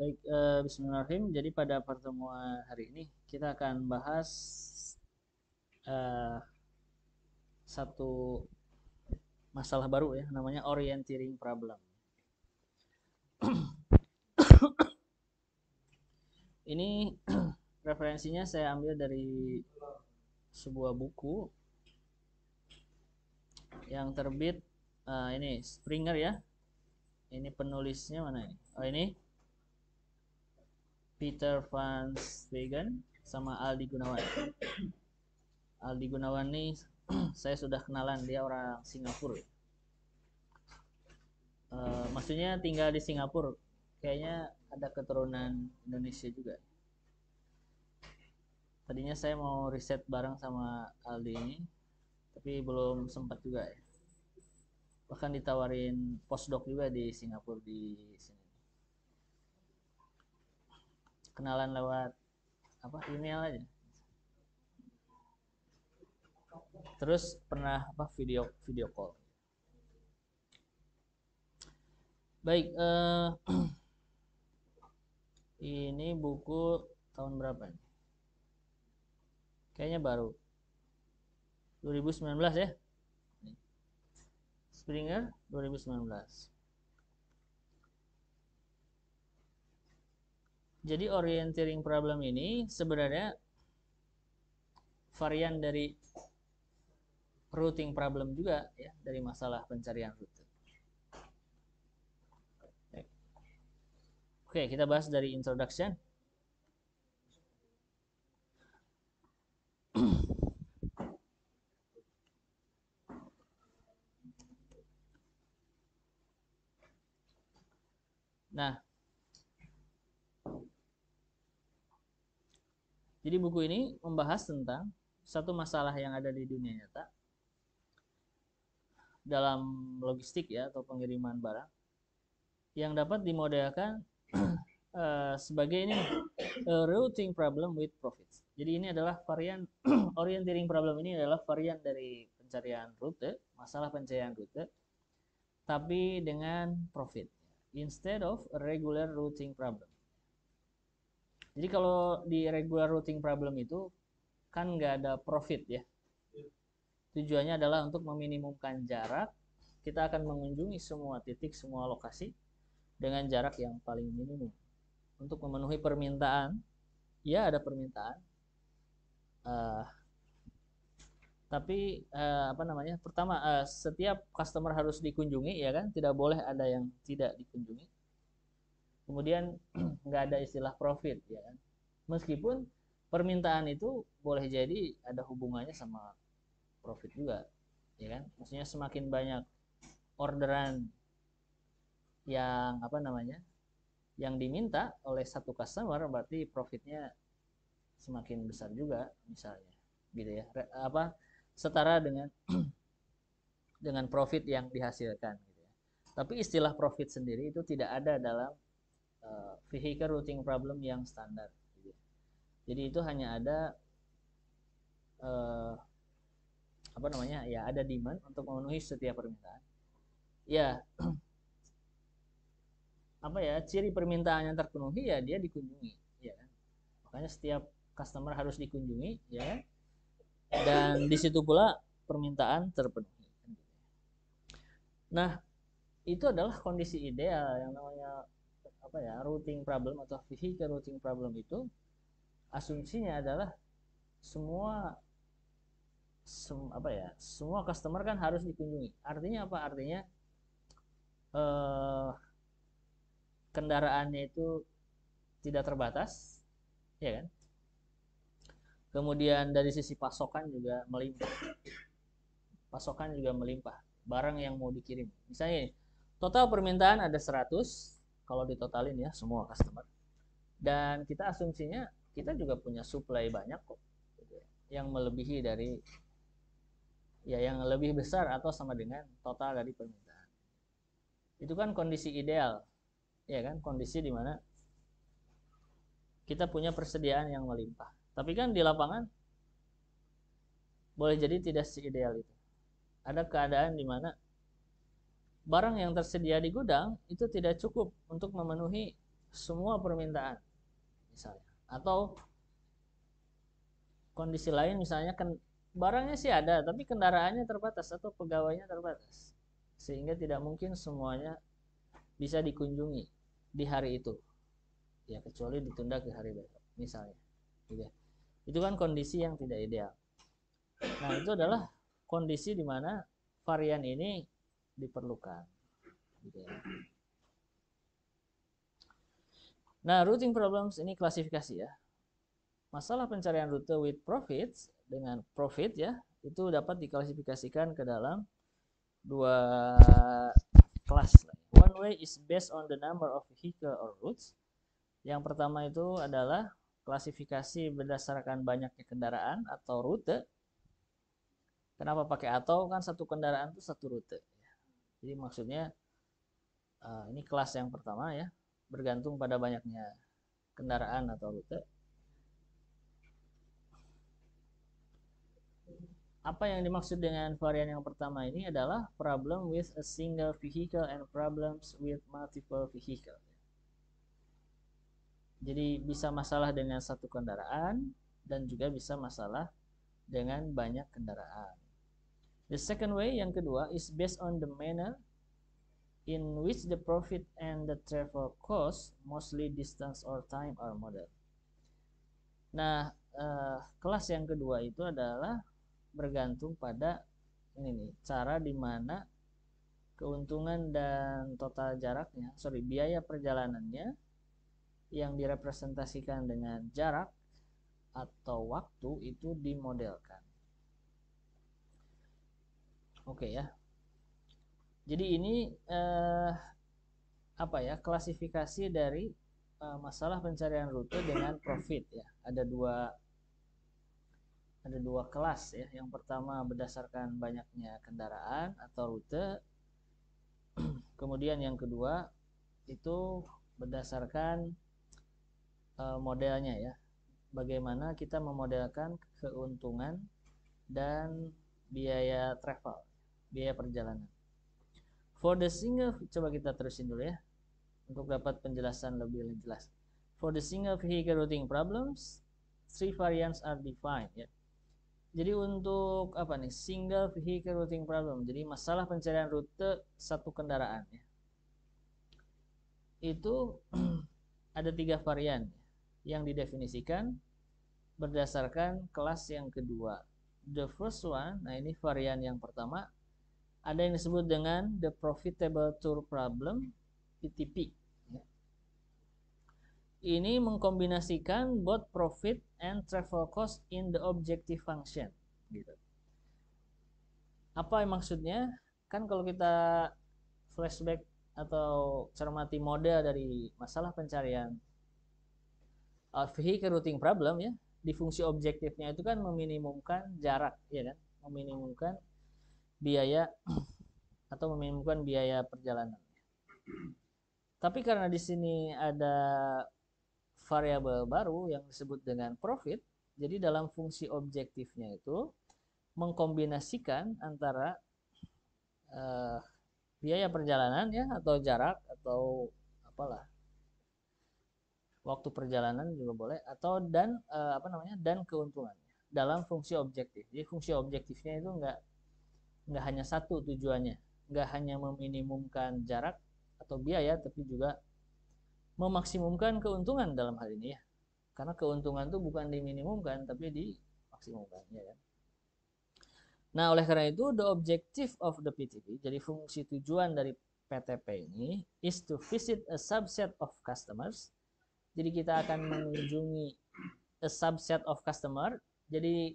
Baik, uh, bismillahirrahmanirrahim. Jadi pada pertemuan hari ini kita akan bahas uh, satu masalah baru ya, namanya orienteering problem. ini referensinya saya ambil dari sebuah buku yang terbit uh, ini Springer ya. Ini penulisnya mana ini? Oh ini Peter Van Stegen sama Aldi Gunawan. Aldi Gunawan nih saya sudah kenalan dia orang Singapura. Uh, maksudnya tinggal di Singapura. Kayaknya ada keturunan Indonesia juga. Tadinya saya mau riset bareng sama Aldi ini, tapi belum sempat juga ya bahkan ditawarin postdoc juga di Singapura di sini kenalan lewat apa email aja terus pernah apa video video call baik eh, ini buku tahun berapa ini kayaknya baru 2019 ya Springer 2019 Jadi orienteering problem ini sebenarnya varian dari routing problem juga ya dari masalah pencarian rute. Oke, kita bahas dari introduction. Nah, Jadi buku ini membahas tentang satu masalah yang ada di dunia nyata dalam logistik ya atau pengiriman barang yang dapat dimodelkan uh, eh, sebagai ini uh, routing problem with profits. Jadi ini adalah varian orienteering problem ini adalah varian dari pencarian rute, masalah pencarian rute tapi dengan profit instead of a regular routing problem. Jadi kalau di regular routing problem itu kan nggak ada profit ya. Tujuannya adalah untuk meminimumkan jarak. Kita akan mengunjungi semua titik, semua lokasi dengan jarak yang paling minimum. Untuk memenuhi permintaan, ya ada permintaan. Uh, tapi uh, apa namanya? Pertama, uh, setiap customer harus dikunjungi ya kan? Tidak boleh ada yang tidak dikunjungi kemudian nggak ada istilah profit ya kan meskipun permintaan itu boleh jadi ada hubungannya sama profit juga ya kan maksudnya semakin banyak orderan yang apa namanya yang diminta oleh satu customer berarti profitnya semakin besar juga misalnya gitu ya Re, apa setara dengan dengan profit yang dihasilkan gitu ya. tapi istilah profit sendiri itu tidak ada dalam uh, vehicle routing problem yang standar. Jadi itu hanya ada uh, apa namanya ya ada demand untuk memenuhi setiap permintaan. Ya apa ya ciri permintaan yang terpenuhi ya dia dikunjungi, ya kan? Makanya setiap customer harus dikunjungi, ya kan? Dan di situ pula permintaan terpenuhi. Nah itu adalah kondisi ideal yang namanya apa ya routing problem atau vehicle routing problem itu asumsinya adalah semua sem, apa ya semua customer kan harus dikunjungi artinya apa artinya eh, kendaraannya itu tidak terbatas ya kan kemudian dari sisi pasokan juga melimpah pasokan juga melimpah barang yang mau dikirim misalnya total permintaan ada 100 kalau ditotalin ya semua customer dan kita asumsinya kita juga punya supply banyak kok yang melebihi dari ya yang lebih besar atau sama dengan total dari permintaan itu kan kondisi ideal ya kan kondisi dimana kita punya persediaan yang melimpah tapi kan di lapangan boleh jadi tidak seideal itu ada keadaan dimana mana barang yang tersedia di gudang itu tidak cukup untuk memenuhi semua permintaan misalnya atau kondisi lain misalnya ken barangnya sih ada tapi kendaraannya terbatas atau pegawainya terbatas sehingga tidak mungkin semuanya bisa dikunjungi di hari itu ya kecuali ditunda ke hari besok misalnya gitu. itu kan kondisi yang tidak ideal nah itu adalah kondisi di mana varian ini diperlukan. Gitu ya. Nah, routing problems ini klasifikasi ya. Masalah pencarian rute with profit dengan profit ya, itu dapat diklasifikasikan ke dalam dua kelas. One way is based on the number of vehicle or routes. Yang pertama itu adalah klasifikasi berdasarkan banyaknya kendaraan atau rute. Kenapa pakai atau kan satu kendaraan itu satu rute. Jadi maksudnya uh, ini kelas yang pertama ya, bergantung pada banyaknya kendaraan atau rute. Apa yang dimaksud dengan varian yang pertama ini adalah problem with a single vehicle and problems with multiple vehicle. Jadi bisa masalah dengan satu kendaraan dan juga bisa masalah dengan banyak kendaraan. The second way yang kedua is based on the manner in which the profit and the travel cost, mostly distance or time are model. Nah, uh, kelas yang kedua itu adalah bergantung pada ini nih, cara di mana keuntungan dan total jaraknya, sorry, biaya perjalanannya yang direpresentasikan dengan jarak atau waktu itu dimodelkan. Oke okay, ya. Jadi ini eh, apa ya klasifikasi dari eh, masalah pencarian rute dengan profit ya. Ada dua ada dua kelas ya. Yang pertama berdasarkan banyaknya kendaraan atau rute. Kemudian yang kedua itu berdasarkan eh, modelnya ya. Bagaimana kita memodelkan keuntungan dan biaya travel biaya perjalanan. For the single coba kita terusin dulu ya untuk dapat penjelasan lebih jelas. For the single vehicle routing problems, three variants are defined ya. Jadi untuk apa nih single vehicle routing problem. Jadi masalah pencarian rute satu kendaraan ya. Itu ada tiga varian yang didefinisikan berdasarkan kelas yang kedua. The first one, nah ini varian yang pertama ada yang disebut dengan the profitable tour problem PTP ya. ini mengkombinasikan both profit and travel cost in the objective function gitu. apa yang maksudnya kan kalau kita flashback atau cermati model dari masalah pencarian uh, vehicle routing problem ya di fungsi objektifnya itu kan meminimumkan jarak ya kan meminimumkan biaya atau meminimumkan biaya perjalanan. Tapi karena di sini ada variabel baru yang disebut dengan profit, jadi dalam fungsi objektifnya itu mengkombinasikan antara uh, biaya perjalanan ya atau jarak atau apalah waktu perjalanan juga boleh atau dan uh, apa namanya dan keuntungannya dalam fungsi objektif. Jadi fungsi objektifnya itu enggak nggak hanya satu tujuannya nggak hanya meminimumkan jarak atau biaya tapi juga memaksimumkan keuntungan dalam hal ini ya karena keuntungan itu bukan diminimumkan tapi dimaksimumkan ya kan nah oleh karena itu the objective of the PTP jadi fungsi tujuan dari PTP ini is to visit a subset of customers jadi kita akan mengunjungi a subset of customer jadi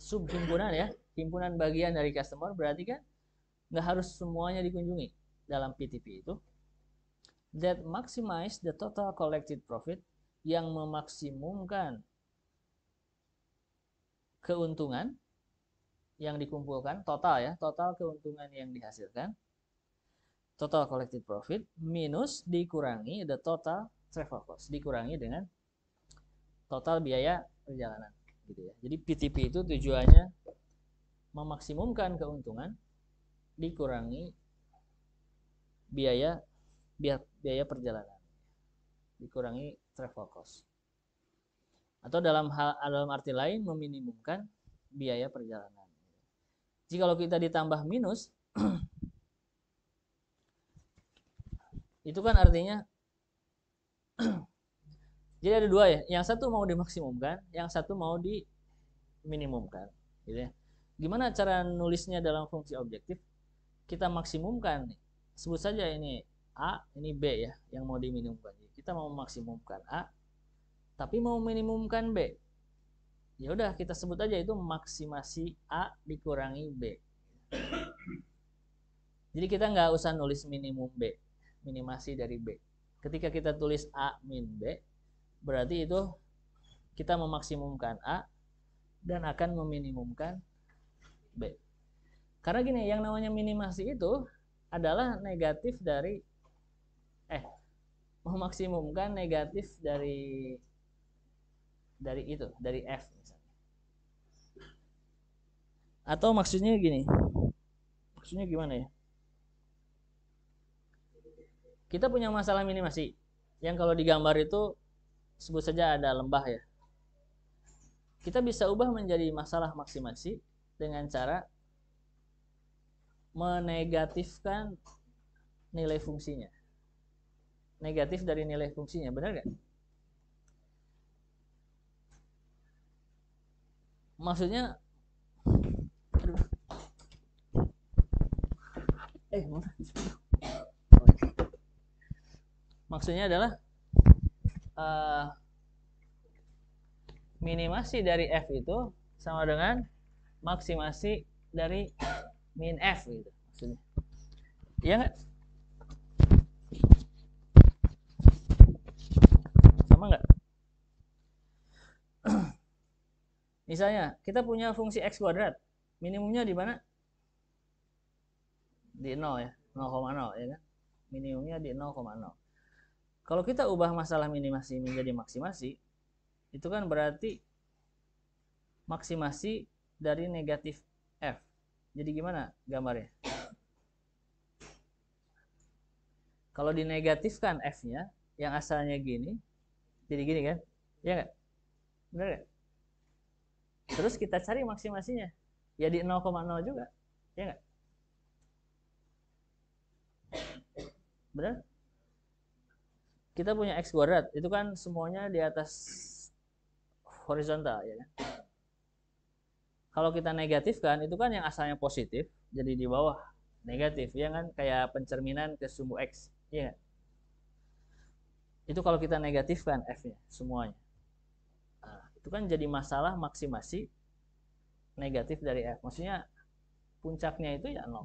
subhimpunan ya himpunan bagian dari customer berarti kan nggak harus semuanya dikunjungi dalam PTP itu that maximize the total collected profit yang memaksimumkan keuntungan yang dikumpulkan total ya total keuntungan yang dihasilkan total collected profit minus dikurangi the total travel cost dikurangi dengan total biaya perjalanan gitu ya jadi PTP itu tujuannya memaksimumkan keuntungan dikurangi biaya biaya perjalanan dikurangi travel cost atau dalam hal dalam arti lain meminimumkan biaya perjalanan jika kita ditambah minus itu kan artinya jadi ada dua ya yang satu mau dimaksimumkan yang satu mau diminimumkan gitu ya Gimana cara nulisnya dalam fungsi objektif? Kita maksimumkan. Sebut saja ini A, ini B ya, yang mau diminimumkan. Kita mau maksimumkan A, tapi mau minimumkan B. Ya udah kita sebut aja itu maksimasi A dikurangi B. Jadi kita nggak usah nulis minimum B, minimasi dari B. Ketika kita tulis A min B, berarti itu kita memaksimumkan A dan akan meminimumkan B. Karena gini, yang namanya minimasi itu adalah negatif dari eh memaksimumkan negatif dari dari itu, dari F misalnya. Atau maksudnya gini. Maksudnya gimana ya? Kita punya masalah minimasi yang kalau digambar itu sebut saja ada lembah ya. Kita bisa ubah menjadi masalah maksimasi dengan cara menegatifkan nilai fungsinya. Negatif dari nilai fungsinya, benar nggak? Maksudnya, eh, maksudnya adalah uh, minimasi dari f itu sama dengan maksimasi dari min f gitu maksudnya. Iya nggak? Sama nggak? Misalnya kita punya fungsi x kuadrat, minimumnya di mana? Di 0 ya, 0,0 ya kan? Minimumnya di 0,0. Kalau kita ubah masalah minimasi menjadi maksimasi, itu kan berarti maksimasi dari negatif F. Jadi gimana gambarnya? Kalau dinegatifkan F-nya, yang asalnya gini, jadi gini kan? Iya nggak? Bener nggak? Terus kita cari maksimasinya. Ya di 0,0 juga. Iya nggak? Bener? Kita punya X kuadrat. Itu kan semuanya di atas horizontal. ya kan? kalau kita negatifkan itu kan yang asalnya positif jadi di bawah negatif ya kan kayak pencerminan ke sumbu x ya kan? itu kalau kita negatifkan f-nya semuanya nah, itu kan jadi masalah maksimasi negatif dari f maksudnya puncaknya itu ya 0,0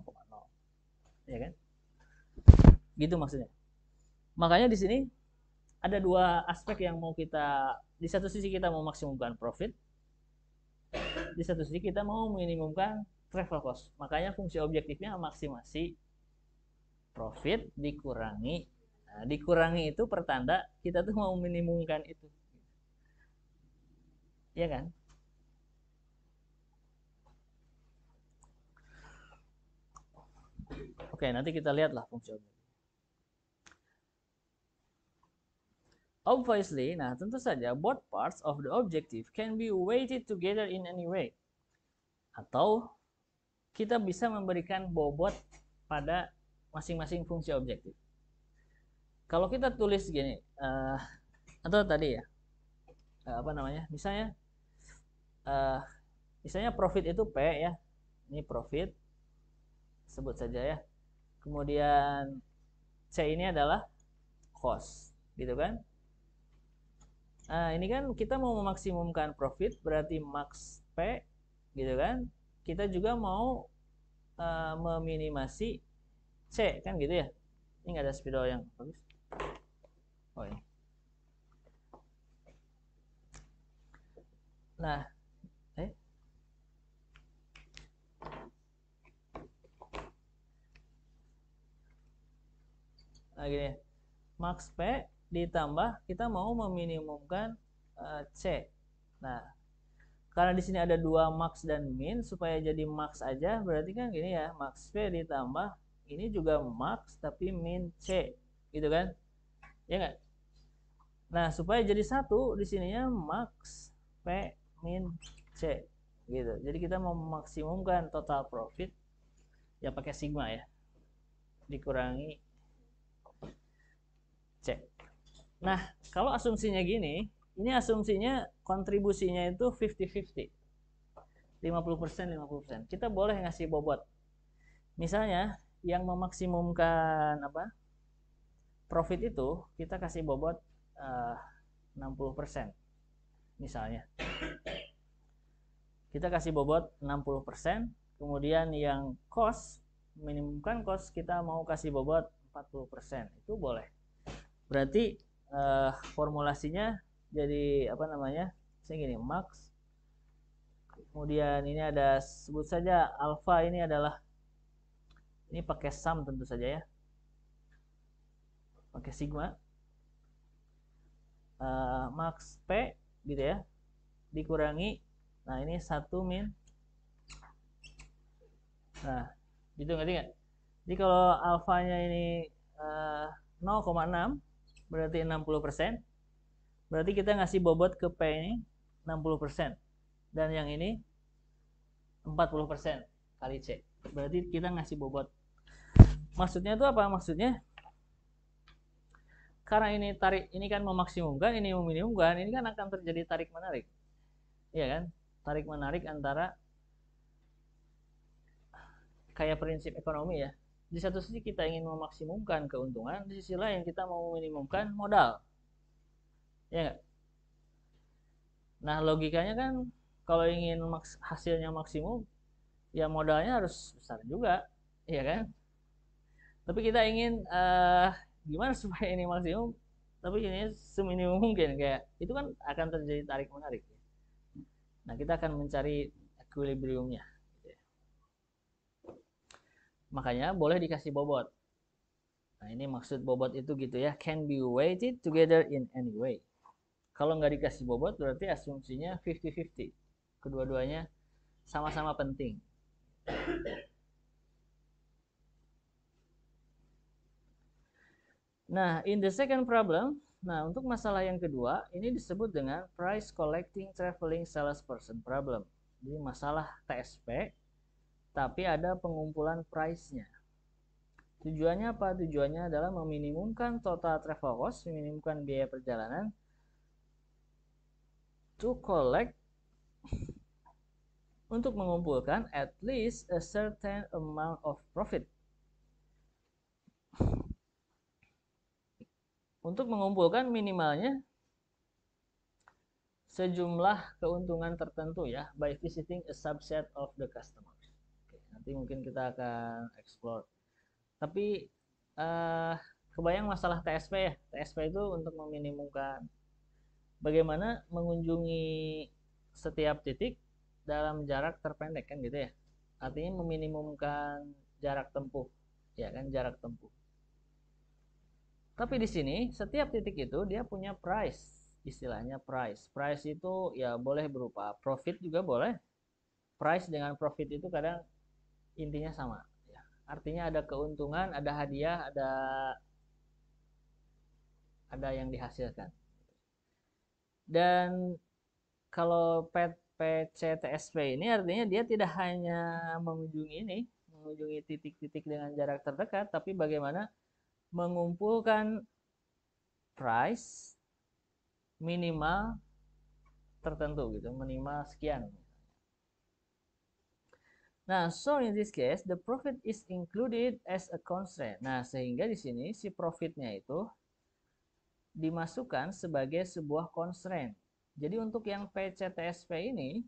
ya kan gitu maksudnya makanya di sini ada dua aspek yang mau kita di satu sisi kita mau maksimumkan profit di satu sisi kita mau minimumkan travel cost. Makanya fungsi objektifnya maksimasi profit dikurangi. Nah, dikurangi itu pertanda kita tuh mau minimumkan itu. Iya kan? Oke, nanti kita lihatlah fungsi objektif. Obviously, nah tentu saja both parts of the objective can be weighted together in any way. Atau kita bisa memberikan bobot pada masing-masing fungsi objektif. Kalau kita tulis gini, uh, atau tadi ya, uh, apa namanya, misalnya, uh, misalnya profit itu P ya, ini profit, sebut saja ya. Kemudian C ini adalah cost, gitu kan. Nah, ini kan kita mau memaksimumkan profit berarti max P gitu kan. Kita juga mau uh, meminimasi C kan gitu ya. Ini nggak ada spidol yang bagus. Oh ini. Nah, eh. Nah gini Max P ditambah kita mau meminimumkan eh, C. Nah, karena di sini ada dua max dan min, supaya jadi max aja, berarti kan gini ya, max V ditambah, ini juga max tapi min C, gitu kan? Ya nggak? Nah, supaya jadi satu, di sininya max P min C, gitu. Jadi kita mau memaksimumkan total profit, ya pakai sigma ya, dikurangi Nah, kalau asumsinya gini, ini asumsinya kontribusinya itu 50-50. 50%, 50%. Kita boleh ngasih bobot. Misalnya, yang memaksimumkan apa profit itu, kita kasih bobot eh, uh, 60%. Misalnya. Kita kasih bobot 60%, kemudian yang cost, minimumkan cost, kita mau kasih bobot 40%. Itu boleh. Berarti uh, formulasinya jadi apa namanya saya gini max kemudian ini ada sebut saja alfa ini adalah ini pakai sum tentu saja ya pakai sigma uh, max p gitu ya dikurangi nah ini satu min nah gitu ngerti nggak jadi kalau alfanya ini uh, eh, 0,6 berarti 60%. Berarti kita ngasih bobot ke P ini 60%. Dan yang ini 40% kali C. Berarti kita ngasih bobot. Maksudnya itu apa? Maksudnya karena ini tarik ini kan memaksimumkan, ini meminimumkan, ini kan akan terjadi tarik menarik. Iya kan? Tarik menarik antara kayak prinsip ekonomi ya di satu sisi kita ingin memaksimumkan keuntungan, di sisi lain kita mau meminimumkan modal. Ya Nah logikanya kan kalau ingin maks hasilnya maksimum, ya modalnya harus besar juga, ya kan? Tapi kita ingin uh, gimana supaya ini maksimum, tapi ini seminimum mungkin kayak itu kan akan terjadi tarik menarik. Nah kita akan mencari equilibriumnya. Makanya boleh dikasih bobot. Nah, ini maksud bobot itu gitu ya. Can be weighted together in any way. Kalau nggak dikasih bobot berarti asumsinya 50-50. Kedua-duanya sama-sama penting. Nah, in the second problem, nah untuk masalah yang kedua, ini disebut dengan price collecting traveling salesperson problem. Jadi masalah TSP tapi ada pengumpulan price-nya. Tujuannya apa? Tujuannya adalah meminimumkan total travel cost, meminimumkan biaya perjalanan to collect untuk mengumpulkan at least a certain amount of profit. Untuk mengumpulkan minimalnya sejumlah keuntungan tertentu ya by visiting a subset of the customer nanti mungkin kita akan explore tapi uh, kebayang masalah TSP ya TSP itu untuk meminimumkan bagaimana mengunjungi setiap titik dalam jarak terpendek kan gitu ya artinya meminimumkan jarak tempuh ya kan jarak tempuh tapi di sini setiap titik itu dia punya price istilahnya price price itu ya boleh berupa profit juga boleh price dengan profit itu kadang intinya sama ya. artinya ada keuntungan ada hadiah ada ada yang dihasilkan dan kalau pet PCTSP ini artinya dia tidak hanya mengunjungi ini, mengunjungi titik-titik dengan jarak terdekat, tapi bagaimana mengumpulkan price minimal tertentu gitu, minimal sekian. Nah, so in this case, the profit is included as a constraint. Nah, sehingga di sini si profitnya itu dimasukkan sebagai sebuah constraint. Jadi untuk yang PCTSP ini,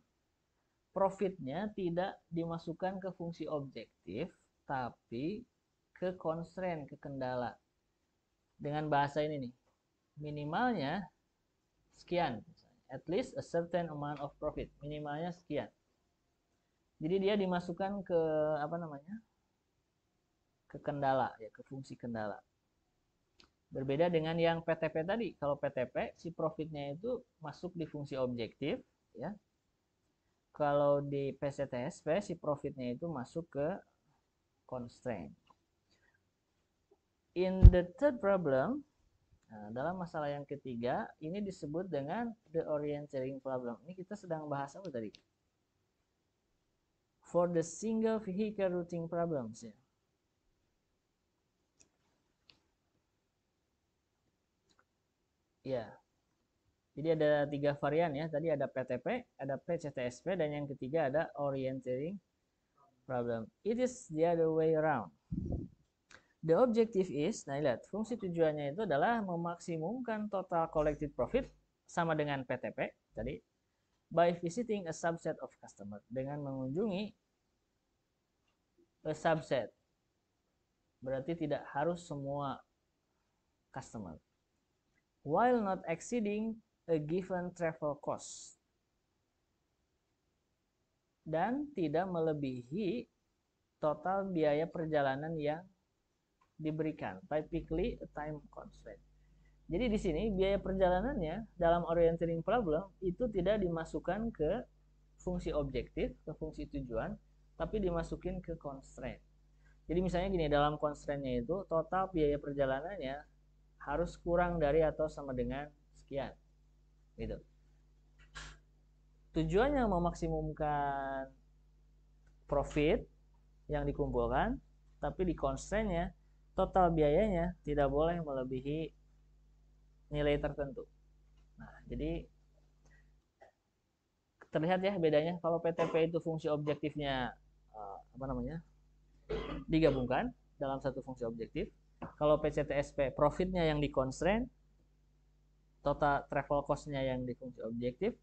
profitnya tidak dimasukkan ke fungsi objektif, tapi ke constraint, ke kendala. Dengan bahasa ini nih, minimalnya sekian. At least a certain amount of profit, minimalnya sekian. Jadi dia dimasukkan ke apa namanya? ke kendala ya, ke fungsi kendala. Berbeda dengan yang PTP tadi. Kalau PTP si profitnya itu masuk di fungsi objektif ya. Kalau di PCTSP si profitnya itu masuk ke constraint. In the third problem, Nah, dalam masalah yang ketiga, ini disebut dengan the orienteering problem. Ini kita sedang bahas apa tadi? for the single vehicle routing problems ya. Ya. Jadi ada tiga varian ya. Tadi ada PTP, ada PCTSP, dan yang ketiga ada orienting problem. It is the other way around. The objective is, nah lihat, fungsi tujuannya itu adalah memaksimumkan total collected profit sama dengan PTP tadi by visiting a subset of customer dengan mengunjungi a subset berarti tidak harus semua customer while not exceeding a given travel cost dan tidak melebihi total biaya perjalanan yang diberikan typically a time constraint jadi di sini biaya perjalanannya dalam orienting problem itu tidak dimasukkan ke fungsi objektif, ke fungsi tujuan, tapi dimasukin ke constraint. Jadi misalnya gini, dalam constraint-nya itu total biaya perjalanannya harus kurang dari atau sama dengan sekian. Gitu. Tujuannya memaksimumkan profit yang dikumpulkan, tapi di constraint-nya total biayanya tidak boleh melebihi nilai tertentu. Nah, jadi terlihat ya bedanya kalau PTP itu fungsi objektifnya eh, apa namanya digabungkan dalam satu fungsi objektif. Kalau PCTSP profitnya yang di constraint, total travel costnya yang di fungsi objektif.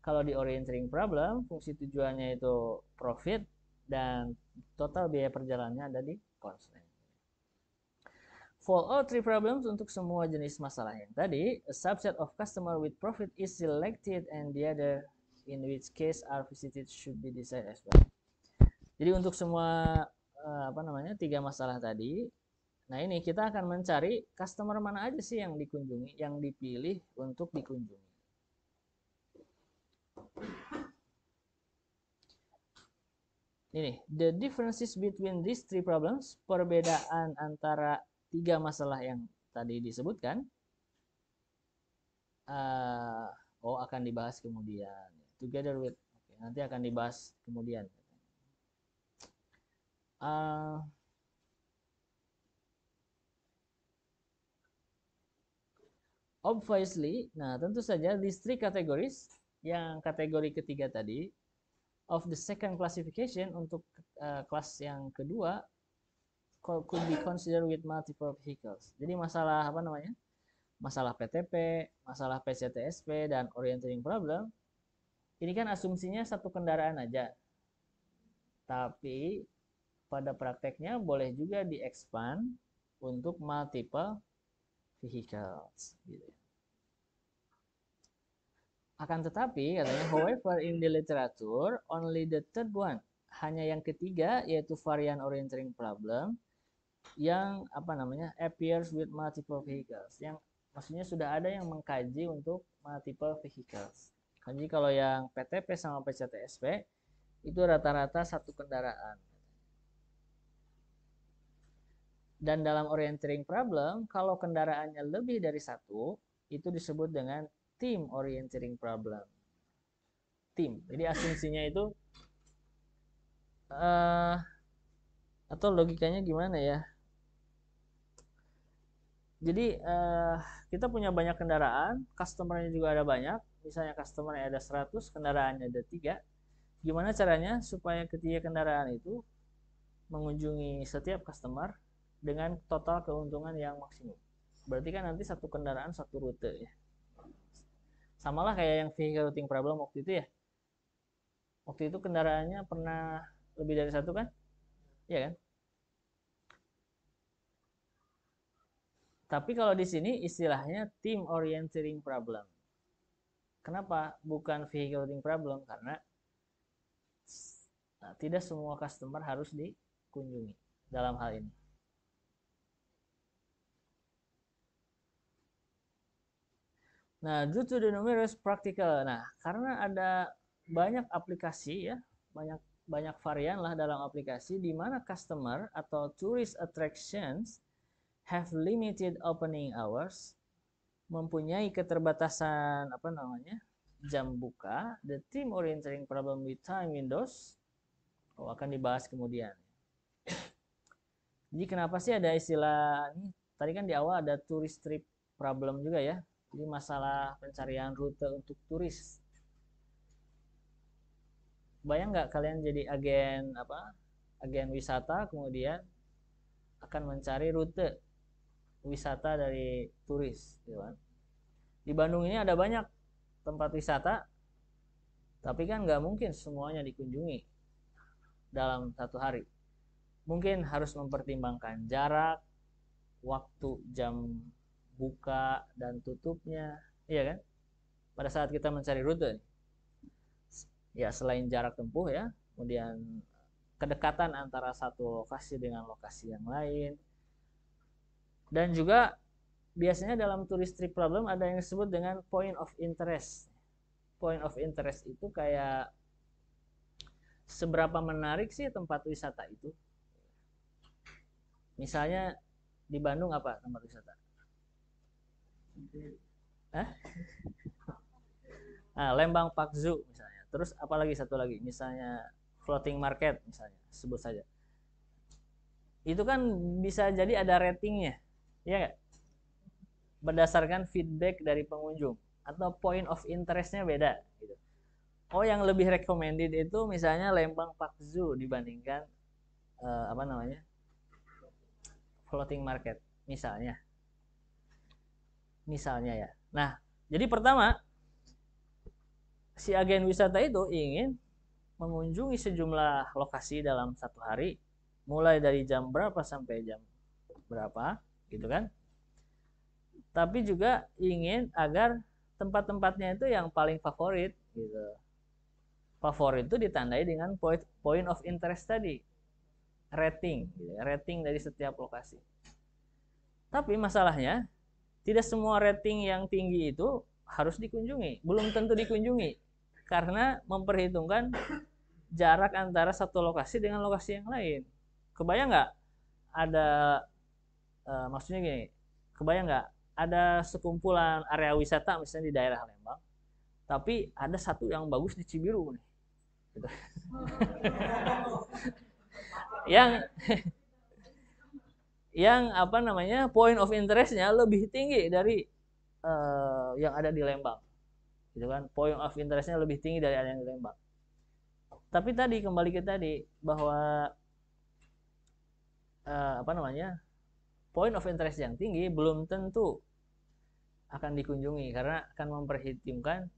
Kalau di orientering problem, fungsi tujuannya itu profit dan total biaya perjalanannya ada di constraint. For all three problems, untuk semua jenis masalah yang tadi, a subset of customer with profit is selected and the other in which case are visited should be decided as well. Jadi untuk semua eh, apa namanya tiga masalah tadi, nah ini kita akan mencari customer mana aja sih yang dikunjungi, yang dipilih untuk dikunjungi. Ini, the differences between these three problems, perbedaan antara tiga masalah yang tadi disebutkan uh, oh akan dibahas kemudian together with okay, nanti akan dibahas kemudian uh, obviously nah tentu saja these three categories yang kategori ketiga tadi of the second classification untuk uh, kelas yang kedua could be considered with multiple vehicles. Jadi masalah apa namanya? Masalah PTP, masalah PCTSP dan orienting problem. Ini kan asumsinya satu kendaraan aja. Tapi pada prakteknya boleh juga diekspand untuk multiple vehicles. Gitu. Ya. Akan tetapi, katanya, however, in the literature, only the third one, hanya yang ketiga, yaitu variant orienting problem, yang apa namanya appears with multiple vehicles yang maksudnya sudah ada yang mengkaji untuk multiple vehicles. Jadi kalau yang PTP sama PCTSP itu rata-rata satu kendaraan. Dan dalam orienteering problem, kalau kendaraannya lebih dari satu, itu disebut dengan team orienteering problem. Team. Jadi asumsinya itu uh, atau logikanya gimana ya? jadi uh, kita punya banyak kendaraan customernya juga ada banyak misalnya customernya ada 100 kendaraannya ada 3. gimana caranya supaya ketiga kendaraan itu mengunjungi setiap customer dengan total keuntungan yang maksimum berarti kan nanti satu kendaraan satu rute ya lah kayak yang vehicle routing problem waktu itu ya waktu itu kendaraannya pernah lebih dari satu kan iya kan Tapi kalau di sini istilahnya team orienting problem. Kenapa bukan vehicle orienting problem? Karena nah, tidak semua customer harus dikunjungi dalam hal ini. Nah, due to the numerous practical. Nah, karena ada banyak aplikasi ya, banyak banyak varian lah dalam aplikasi di mana customer atau tourist attractions have limited opening hours, mempunyai keterbatasan apa namanya jam buka, the team orienting problem with time windows, oh, akan dibahas kemudian. Jadi kenapa sih ada istilah ini? Tadi kan di awal ada tourist trip problem juga ya. Jadi masalah pencarian rute untuk turis. Bayang nggak kalian jadi agen apa? Agen wisata kemudian akan mencari rute wisata dari turis gitu kan. Di Bandung ini ada banyak tempat wisata tapi kan nggak mungkin semuanya dikunjungi dalam satu hari. Mungkin harus mempertimbangkan jarak, waktu jam buka dan tutupnya, iya kan? Pada saat kita mencari rute, ya selain jarak tempuh ya, kemudian kedekatan antara satu lokasi dengan lokasi yang lain, dan juga biasanya dalam trip problem ada yang disebut dengan point of interest. Point of interest itu kayak seberapa menarik sih tempat wisata itu? Misalnya di Bandung apa tempat wisata? Hah? Nah, Lembang Pak Zoo misalnya. Terus apalagi satu lagi, misalnya floating market misalnya, sebut saja. Itu kan bisa jadi ada ratingnya Iya gak? Berdasarkan feedback dari pengunjung atau point of interestnya beda. Gitu. Oh yang lebih recommended itu misalnya Lembang Park Zoo dibandingkan uh, apa namanya floating market misalnya. Misalnya ya. Nah jadi pertama si agen wisata itu ingin mengunjungi sejumlah lokasi dalam satu hari mulai dari jam berapa sampai jam berapa gitu kan tapi juga ingin agar tempat-tempatnya itu yang paling favorit gitu favorit itu ditandai dengan point, point of interest tadi rating gitu, ya, rating dari setiap lokasi tapi masalahnya tidak semua rating yang tinggi itu harus dikunjungi belum tentu dikunjungi karena memperhitungkan jarak antara satu lokasi dengan lokasi yang lain kebayang nggak ada uh, maksudnya gini kebayang nggak ada sekumpulan area wisata misalnya di daerah Lembang tapi ada satu yang bagus di Cibiru nih gitu. yang yang apa namanya point of interestnya lebih tinggi dari uh, yang ada di Lembang gitu kan point of interestnya lebih tinggi dari yang di Lembang tapi tadi kembali ke tadi bahwa uh, apa namanya point of interest yang tinggi belum tentu akan dikunjungi karena akan memperhitungkan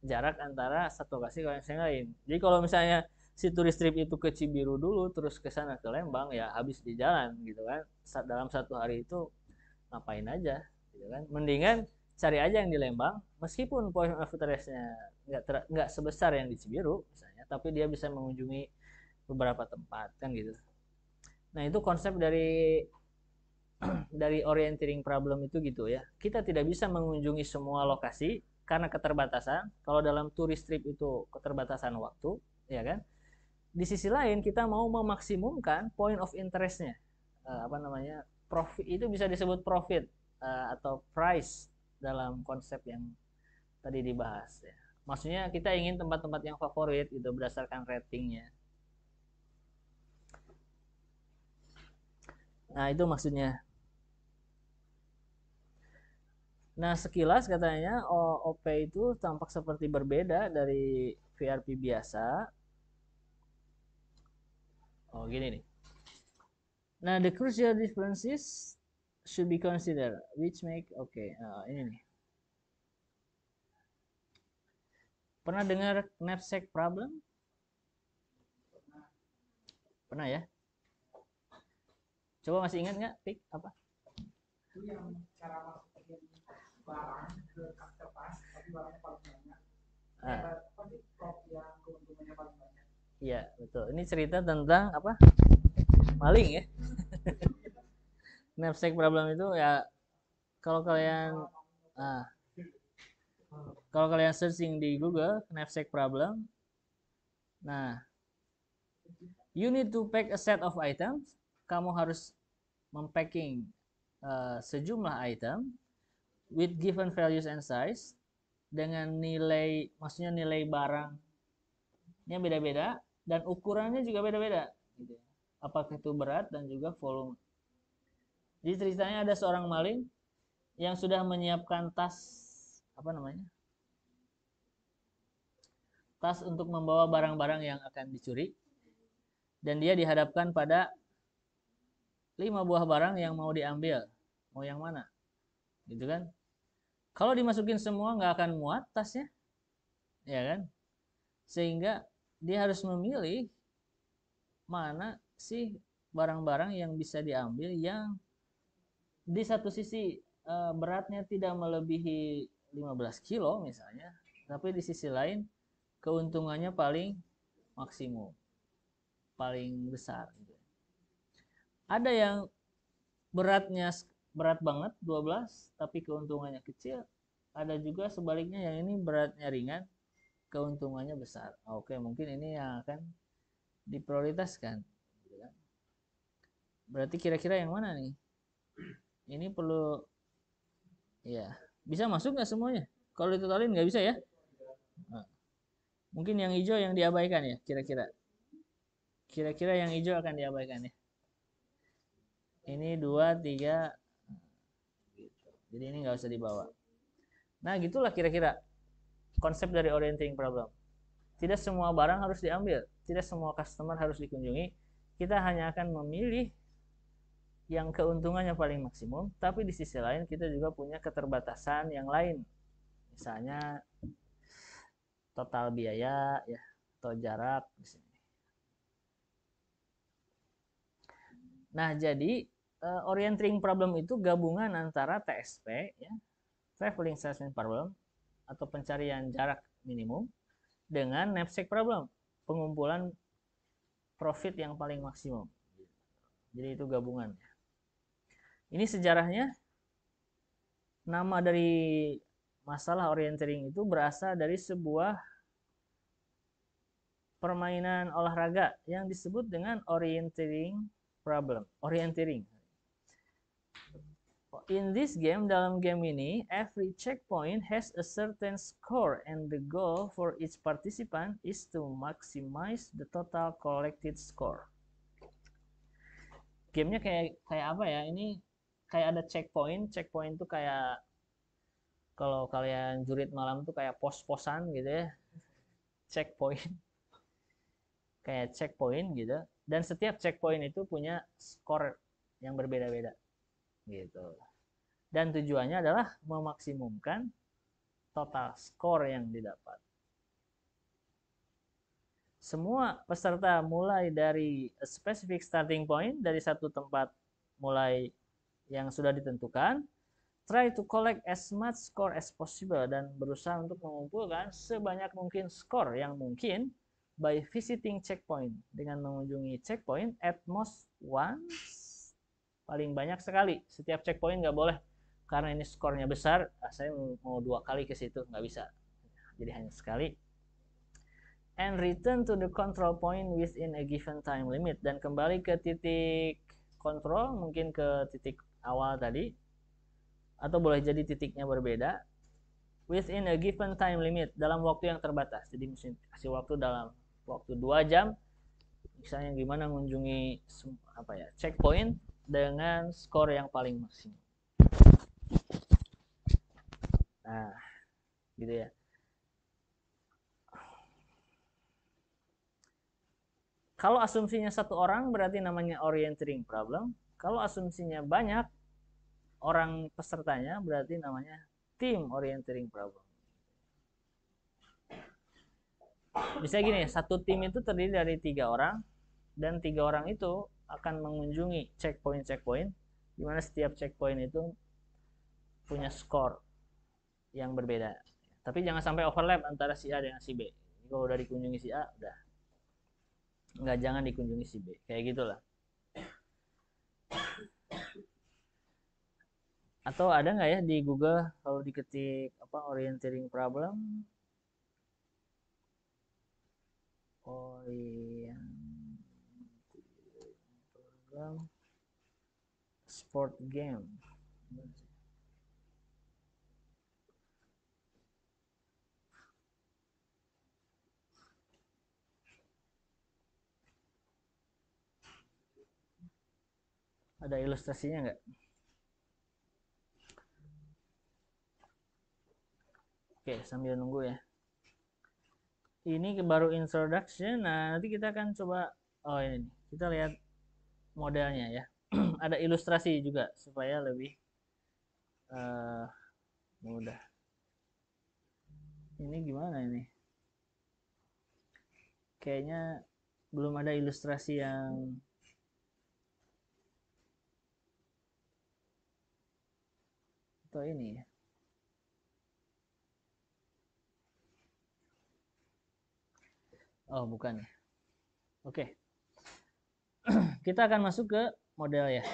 jarak antara satu lokasi ke yang lain. Jadi kalau misalnya si turis trip itu ke Cibiru dulu terus ke sana ke Lembang ya habis di jalan gitu kan. Dalam satu hari itu ngapain aja gitu kan. Mendingan cari aja yang di Lembang meskipun point of interestnya nggak nggak sebesar yang di Cibiru misalnya tapi dia bisa mengunjungi beberapa tempat kan gitu. Nah itu konsep dari Hmm. dari orienting problem itu gitu ya. Kita tidak bisa mengunjungi semua lokasi karena keterbatasan. Kalau dalam tourist trip itu keterbatasan waktu, ya kan? Di sisi lain kita mau memaksimumkan point of interestnya, uh, apa namanya profit itu bisa disebut profit uh, atau price dalam konsep yang tadi dibahas. Ya. Maksudnya kita ingin tempat-tempat yang favorit itu berdasarkan ratingnya. Nah, itu maksudnya. Nah, sekilas katanya OP itu tampak seperti berbeda dari VRP biasa. Oh, gini nih. Nah, the crucial differences should be considered, which make oke, okay, uh, eh, ini nih. Pernah dengar knapsack problem? Pernah ya? Coba masih ingat nggak, Pik? Apa? Itu yang cara barang ke kertas tapi barangnya paling banyak ah. Eh, apa sih yang keuntungannya paling banyak iya betul ini cerita tentang apa maling ya knapsack problem itu ya kalau kalian ah, kalau kalian searching di Google knapsack problem nah you need to pack a set of items kamu harus mempacking uh, sejumlah item with given values and size dengan nilai maksudnya nilai barangnya beda-beda dan ukurannya juga beda-beda gitu ya. apakah itu berat dan juga volume jadi ceritanya ada seorang maling yang sudah menyiapkan tas apa namanya tas untuk membawa barang-barang yang akan dicuri dan dia dihadapkan pada lima buah barang yang mau diambil mau yang mana gitu kan kalau dimasukin semua nggak akan muat tasnya, ya kan? Sehingga dia harus memilih mana sih barang-barang yang bisa diambil yang di satu sisi eh, beratnya tidak melebihi 15 kilo misalnya, tapi di sisi lain keuntungannya paling maksimum, paling besar. Gitu. Ada yang beratnya berat banget 12 tapi keuntungannya kecil ada juga sebaliknya yang ini beratnya ringan keuntungannya besar oke mungkin ini yang akan diprioritaskan gitu kan. berarti kira-kira yang mana nih ini perlu ya bisa masuk nggak semuanya kalau ditotalin nggak bisa ya nah, mungkin yang hijau yang diabaikan ya kira-kira kira-kira yang hijau akan diabaikan ya ini dua tiga jadi ini nggak usah dibawa. Nah, gitulah kira-kira konsep dari orienting problem. Tidak semua barang harus diambil, tidak semua customer harus dikunjungi. Kita hanya akan memilih yang keuntungannya paling maksimum, tapi di sisi lain kita juga punya keterbatasan yang lain. Misalnya total biaya ya atau jarak di sini. Nah, jadi uh, orienting problem itu gabungan antara TSP, ya, traveling salesman problem, atau pencarian jarak minimum, dengan knapsack problem, pengumpulan profit yang paling maksimum. Jadi itu gabungan. Ini sejarahnya, nama dari masalah orientering itu berasal dari sebuah permainan olahraga yang disebut dengan orienting problem. Orientering in this game, dalam game ini, every checkpoint has a certain score and the goal for each participant is to maximize the total collected score. Gamenya kayak kayak apa ya? Ini kayak ada checkpoint. Checkpoint itu kayak kalau kalian jurit malam tuh kayak pos-posan gitu ya. Checkpoint. kayak checkpoint gitu. Dan setiap checkpoint itu punya score yang berbeda-beda gitu dan tujuannya adalah memaksimumkan total skor yang didapat. Semua peserta mulai dari specific starting point dari satu tempat mulai yang sudah ditentukan, try to collect as much score as possible dan berusaha untuk mengumpulkan sebanyak mungkin skor yang mungkin by visiting checkpoint dengan mengunjungi checkpoint at most once paling banyak sekali setiap checkpoint nggak boleh karena ini skornya besar ah, saya mau dua kali ke situ nggak bisa jadi hanya sekali and return to the control point within a given time limit dan kembali ke titik kontrol mungkin ke titik awal tadi atau boleh jadi titiknya berbeda within a given time limit dalam waktu yang terbatas jadi mesti kasih waktu dalam waktu dua jam misalnya gimana mengunjungi apa ya checkpoint dengan skor yang paling maksimal nah gitu ya kalau asumsinya satu orang berarti namanya orienting problem kalau asumsinya banyak orang pesertanya berarti namanya tim orienting problem bisa gini satu tim itu terdiri dari tiga orang dan tiga orang itu akan mengunjungi checkpoint checkpoint di mana setiap checkpoint itu punya skor yang berbeda. Tapi jangan sampai overlap antara si A dengan si B. Kalau udah dikunjungi si A, udah. Nggak jangan dikunjungi si B. Kayak gitulah. Atau ada nggak ya di Google kalau diketik apa orienteering problem? Orienteering problem sport game. Ada ilustrasinya nggak? Oke, sambil nunggu ya. Ini baru introduction. Nah, nanti kita akan coba oh ini nih. Kita lihat modelnya ya. Ada ilustrasi juga supaya lebih uh, mudah. Ini gimana ini? Kayaknya belum ada ilustrasi yang atau ini Oh, bukan. Oke. Okay. kita akan masuk ke model ya.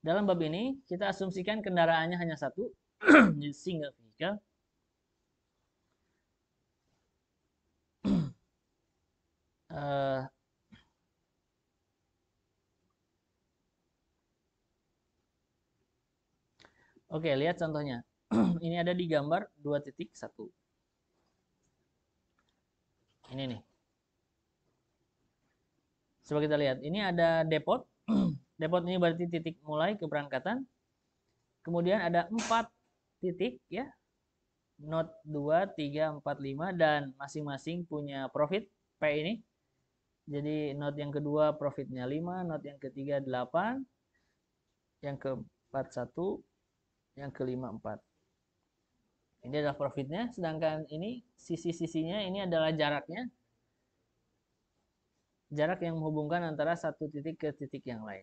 Dalam bab ini, kita asumsikan kendaraannya hanya satu, single vehicle. uh, Oke, lihat contohnya. ini ada di gambar 2.1. Ini nih. Coba kita lihat. Ini ada depot. depot ini berarti titik mulai keberangkatan. Kemudian ada 4 titik ya. Note 2, 3, 4, 5 dan masing-masing punya profit P ini. Jadi note yang kedua profitnya 5, note yang ketiga 8, yang keempat 1, yang kelima empat ini adalah profitnya sedangkan ini sisi-sisinya ini adalah jaraknya jarak yang menghubungkan antara satu titik ke titik yang lain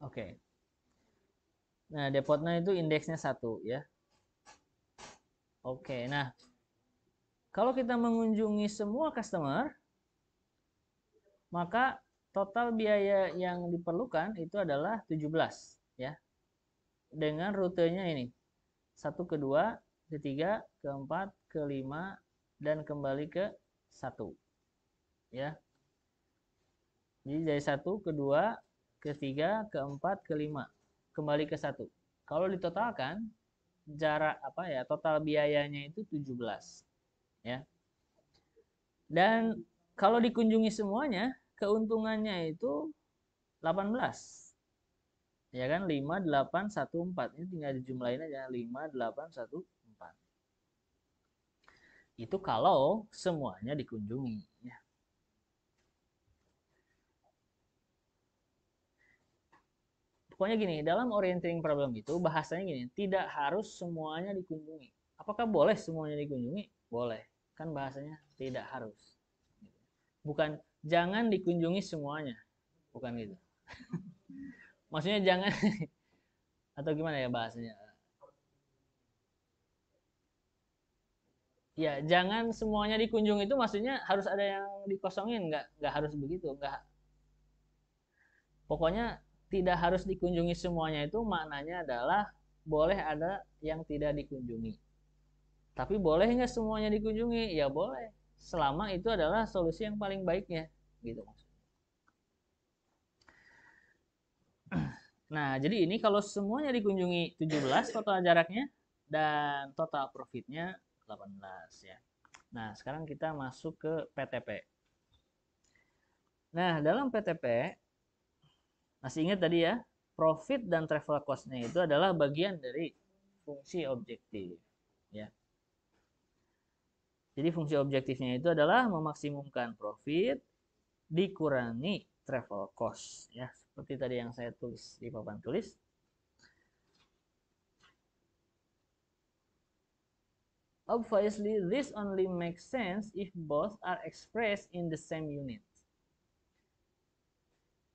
oke nah depotnya itu indeksnya satu ya oke nah kalau kita mengunjungi semua customer maka total biaya yang diperlukan itu adalah 17 ya dengan rutenya ini. Satu ke dua, ketiga, keempat, kelima, dan kembali ke satu. Ya. Jadi dari satu, kedua, ketiga, keempat, kelima, kembali ke satu. Kalau ditotalkan, jarak apa ya, total biayanya itu 17. Ya. Dan kalau dikunjungi semuanya, keuntungannya itu 18 ya kan 5 8 1 4 ini tinggal dijumlahin aja 5 8 1 4 itu kalau semuanya dikunjungi ya. Pokoknya gini, dalam orienting problem itu bahasanya gini, tidak harus semuanya dikunjungi. Apakah boleh semuanya dikunjungi? Boleh. Kan bahasanya tidak harus. Bukan jangan dikunjungi semuanya. Bukan gitu. maksudnya jangan atau gimana ya bahasanya ya jangan semuanya dikunjung itu maksudnya harus ada yang dikosongin nggak nggak harus begitu nggak pokoknya tidak harus dikunjungi semuanya itu maknanya adalah boleh ada yang tidak dikunjungi tapi boleh nggak semuanya dikunjungi ya boleh selama itu adalah solusi yang paling baiknya gitu maksudnya Nah, jadi ini kalau semuanya dikunjungi 17 total jaraknya dan total profitnya 18 ya. Nah, sekarang kita masuk ke PTP. Nah, dalam PTP masih ingat tadi ya, profit dan travel cost-nya itu adalah bagian dari fungsi objektif ya. Jadi fungsi objektifnya itu adalah memaksimumkan profit dikurangi travel cost ya seperti tadi yang saya tulis di papan tulis Obviously, this only makes sense if both are expressed in the same unit.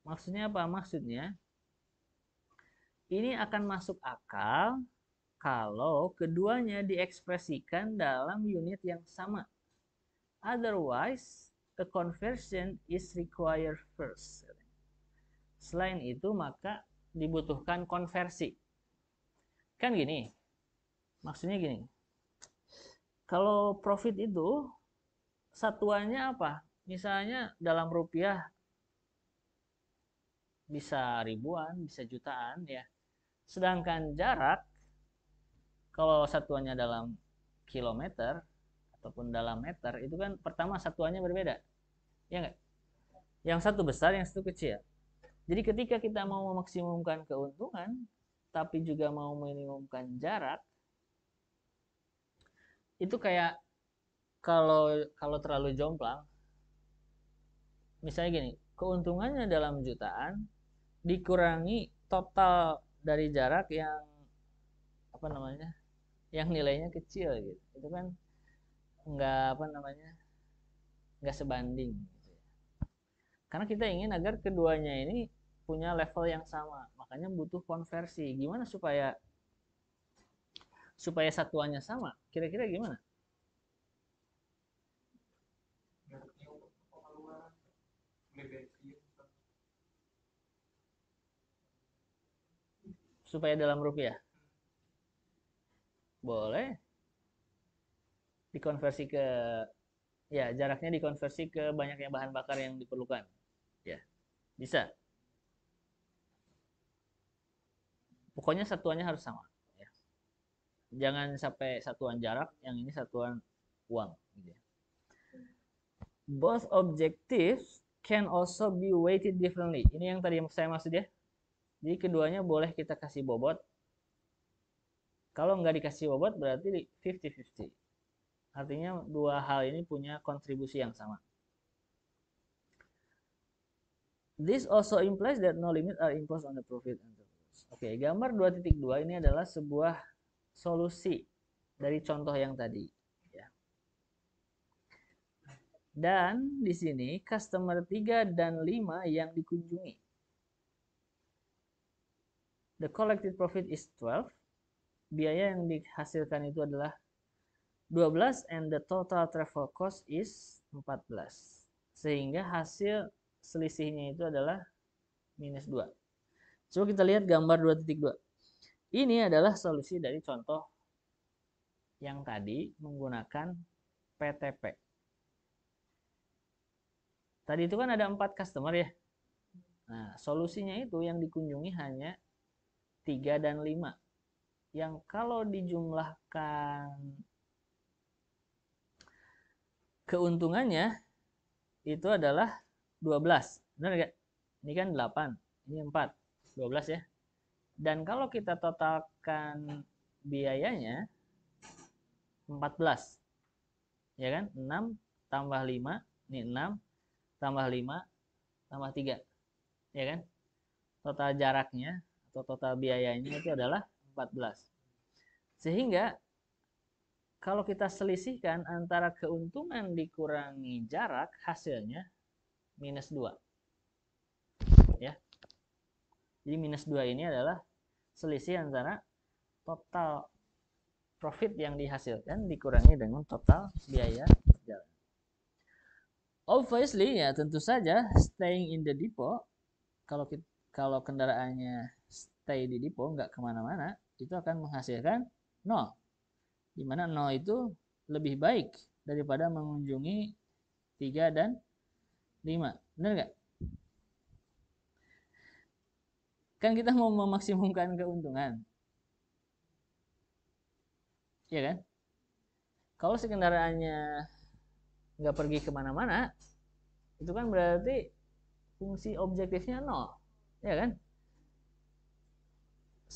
Maksudnya apa? Maksudnya, ini akan masuk akal kalau keduanya diekspresikan dalam unit yang sama. Otherwise, a conversion is required first. Selain itu maka dibutuhkan konversi. Kan gini, maksudnya gini. Kalau profit itu satuannya apa? Misalnya dalam rupiah bisa ribuan, bisa jutaan ya. Sedangkan jarak kalau satuannya dalam kilometer ataupun dalam meter itu kan pertama satuannya berbeda. Ya enggak? Yang satu besar, yang satu kecil. Jadi ketika kita mau memaksimumkan keuntungan, tapi juga mau minimumkan jarak, itu kayak kalau kalau terlalu jomplang, misalnya gini, keuntungannya dalam jutaan dikurangi total dari jarak yang apa namanya, yang nilainya kecil gitu, itu kan nggak apa namanya, nggak sebanding. Karena kita ingin agar keduanya ini punya level yang sama. Makanya butuh konversi. Gimana supaya supaya satuannya sama? Kira-kira gimana? supaya dalam rupiah? Boleh. Dikonversi ke ya jaraknya dikonversi ke banyaknya bahan bakar yang diperlukan ya bisa pokoknya satuannya harus sama ya. jangan sampai satuan jarak yang ini satuan uang gitu ya. both objectives can also be weighted differently ini yang tadi saya maksud ya jadi keduanya boleh kita kasih bobot kalau nggak dikasih bobot berarti 50-50 artinya dua hal ini punya kontribusi yang sama This also implies that no limit are imposed on the profit. Oke, okay, gambar 2.2 ini adalah sebuah solusi dari contoh yang tadi. Ya. Dan di sini customer 3 dan 5 yang dikunjungi. The collected profit is 12. Biaya yang dihasilkan itu adalah 12 and the total travel cost is 14. Sehingga hasil selisihnya itu adalah minus 2. Coba kita lihat gambar 2.2. Ini adalah solusi dari contoh yang tadi menggunakan PTP. Tadi itu kan ada empat customer ya. Nah, solusinya itu yang dikunjungi hanya 3 dan 5. Yang kalau dijumlahkan keuntungannya itu adalah 12. Benar nggak? Ini kan 8, ini 4, 12 ya. Dan kalau kita totalkan biayanya 14. Ya kan? 6 tambah 5, ini 6 tambah 5 tambah 3. Ya kan? Total jaraknya atau total biayanya itu adalah 14. Sehingga kalau kita selisihkan antara keuntungan dikurangi jarak hasilnya minus 2. Ya. Jadi minus 2 ini adalah selisih antara total profit yang dihasilkan dikurangi dengan total biaya perjalanan. Obviously ya tentu saja staying in the depot kalau kita, kalau kendaraannya stay di depot nggak kemana-mana itu akan menghasilkan nol. Di mana nol itu lebih baik daripada mengunjungi 3 dan 5. Benar nggak? Kan kita mau memaksimumkan keuntungan. Iya kan? Kalau si kendaraannya nggak pergi kemana-mana, itu kan berarti fungsi objektifnya nol. Iya kan?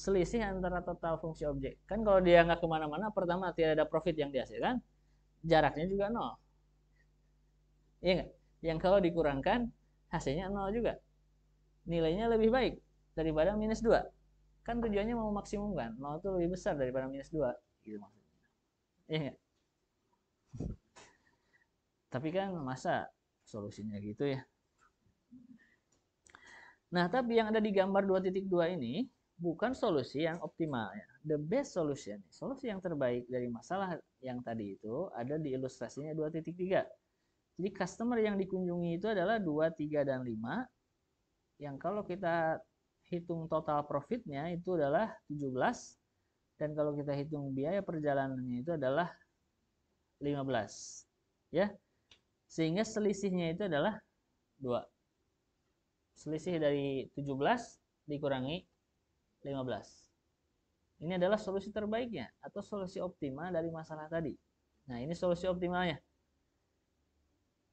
Selisih antara total fungsi objek. Kan kalau dia nggak kemana-mana, pertama tidak ada profit yang dihasilkan, jaraknya juga nol. Iya enggak? yang kalau dikurangkan hasilnya nol juga nilainya lebih baik daripada minus 2 kan tujuannya mau maksimumkan nol itu lebih besar daripada minus 2 gitu maksudnya iya gak? tapi kan masa solusinya gitu ya Nah, tapi yang ada di gambar 2.2 ini bukan solusi yang optimal. Ya. The best solution, solusi yang terbaik dari masalah yang tadi itu ada di ilustrasinya 2.3. Jadi customer yang dikunjungi itu adalah 2, 3, dan 5. Yang kalau kita hitung total profitnya itu adalah 17. Dan kalau kita hitung biaya perjalanannya itu adalah 15. Ya. Sehingga selisihnya itu adalah 2. Selisih dari 17 dikurangi 15. Ini adalah solusi terbaiknya atau solusi optimal dari masalah tadi. Nah, ini solusi optimalnya.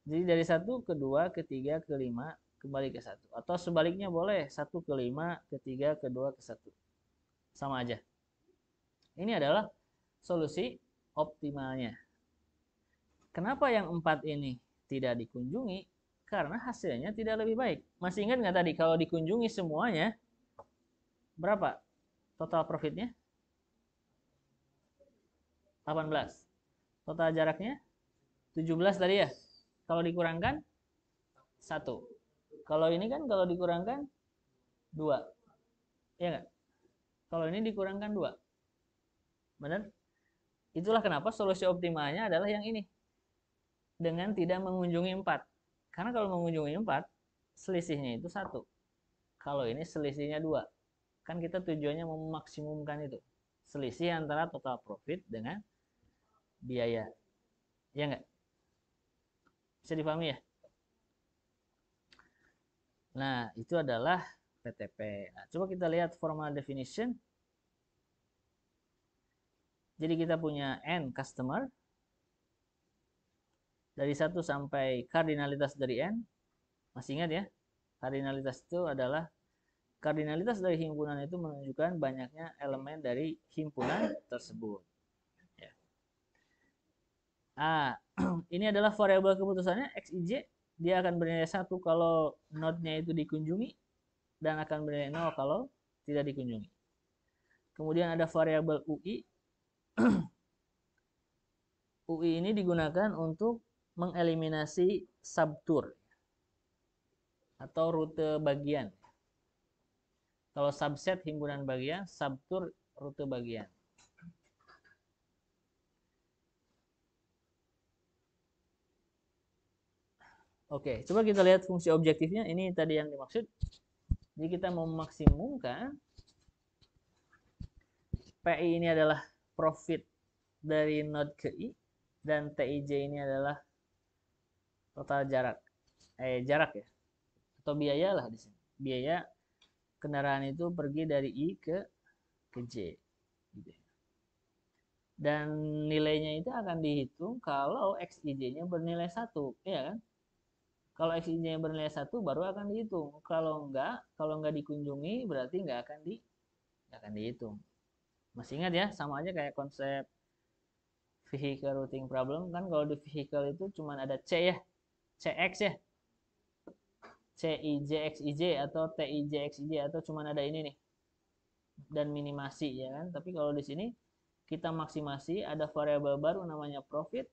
Jadi dari satu ke dua, ketiga ke lima, kembali ke satu. Atau sebaliknya boleh satu ke lima, ketiga ke dua ke satu. Sama aja. Ini adalah solusi optimalnya. Kenapa yang empat ini tidak dikunjungi? Karena hasilnya tidak lebih baik. Masih ingat nggak tadi kalau dikunjungi semuanya berapa total profitnya? 18. Total jaraknya 17 tadi ya? Kalau dikurangkan satu. Kalau ini kan kalau dikurangkan dua. ya nggak? Kalau ini dikurangkan dua. Benar? Itulah kenapa solusi optimalnya adalah yang ini. Dengan tidak mengunjungi empat. Karena kalau mengunjungi empat, selisihnya itu satu. Kalau ini selisihnya dua. Kan kita tujuannya memaksimumkan itu. Selisih antara total profit dengan biaya. Ya enggak? Bisa dipahami ya? Nah, itu adalah PTP. Nah, coba kita lihat formal definition. Jadi kita punya N customer. Dari 1 sampai kardinalitas dari N. Masih ingat ya? Kardinalitas itu adalah kardinalitas dari himpunan itu menunjukkan banyaknya elemen dari himpunan tersebut. Nah, ini adalah variabel keputusannya xij dia akan bernilai satu kalau node-nya itu dikunjungi dan akan bernilai nol kalau tidak dikunjungi. Kemudian ada variabel UI. UI ini digunakan untuk mengeliminasi subtour atau rute bagian. Kalau subset himpunan bagian, subtour rute bagian. Oke, coba kita lihat fungsi objektifnya. Ini tadi yang dimaksud. Jadi kita memaksimumkan PI ini adalah profit dari node ke I dan TIJ ini adalah total jarak. Eh jarak ya. Atau biaya lah di sini. Biaya kendaraan itu pergi dari I ke ke J. Gitu ya. dan nilainya itu akan dihitung kalau xij-nya bernilai satu, ya kan? Kalau XI-nya bernilai satu baru akan dihitung. Kalau enggak, kalau enggak dikunjungi berarti enggak akan di enggak akan dihitung. Masih ingat ya, sama aja kayak konsep vehicle routing problem kan kalau di vehicle itu cuma ada C ya. CX ya. CIJXIJ atau TIJXIJ atau cuma ada ini nih. Dan minimasi ya kan. Tapi kalau di sini kita maksimasi ada variabel baru namanya profit.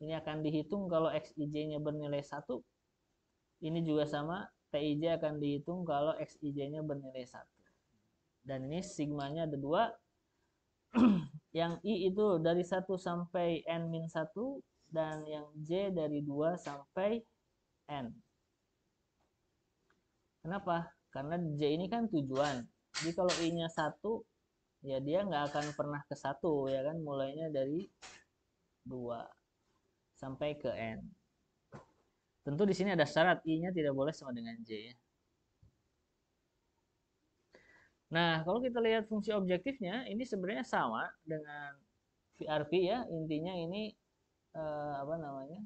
Ini akan dihitung kalau XIJ-nya bernilai satu ini juga sama, Tij akan dihitung kalau Xij-nya bernilai 1. Dan ini sigmanya ada dua. yang I itu dari 1 sampai n satu dan yang J dari 2 sampai N. Kenapa? Karena J ini kan tujuan. Jadi kalau I-nya satu ya dia nggak akan pernah ke satu ya kan? Mulainya dari dua sampai ke N. Tentu di sini ada syarat I-nya tidak boleh sama dengan J. ya Nah, kalau kita lihat fungsi objektifnya, ini sebenarnya sama dengan VRP ya. Intinya ini eh, apa namanya?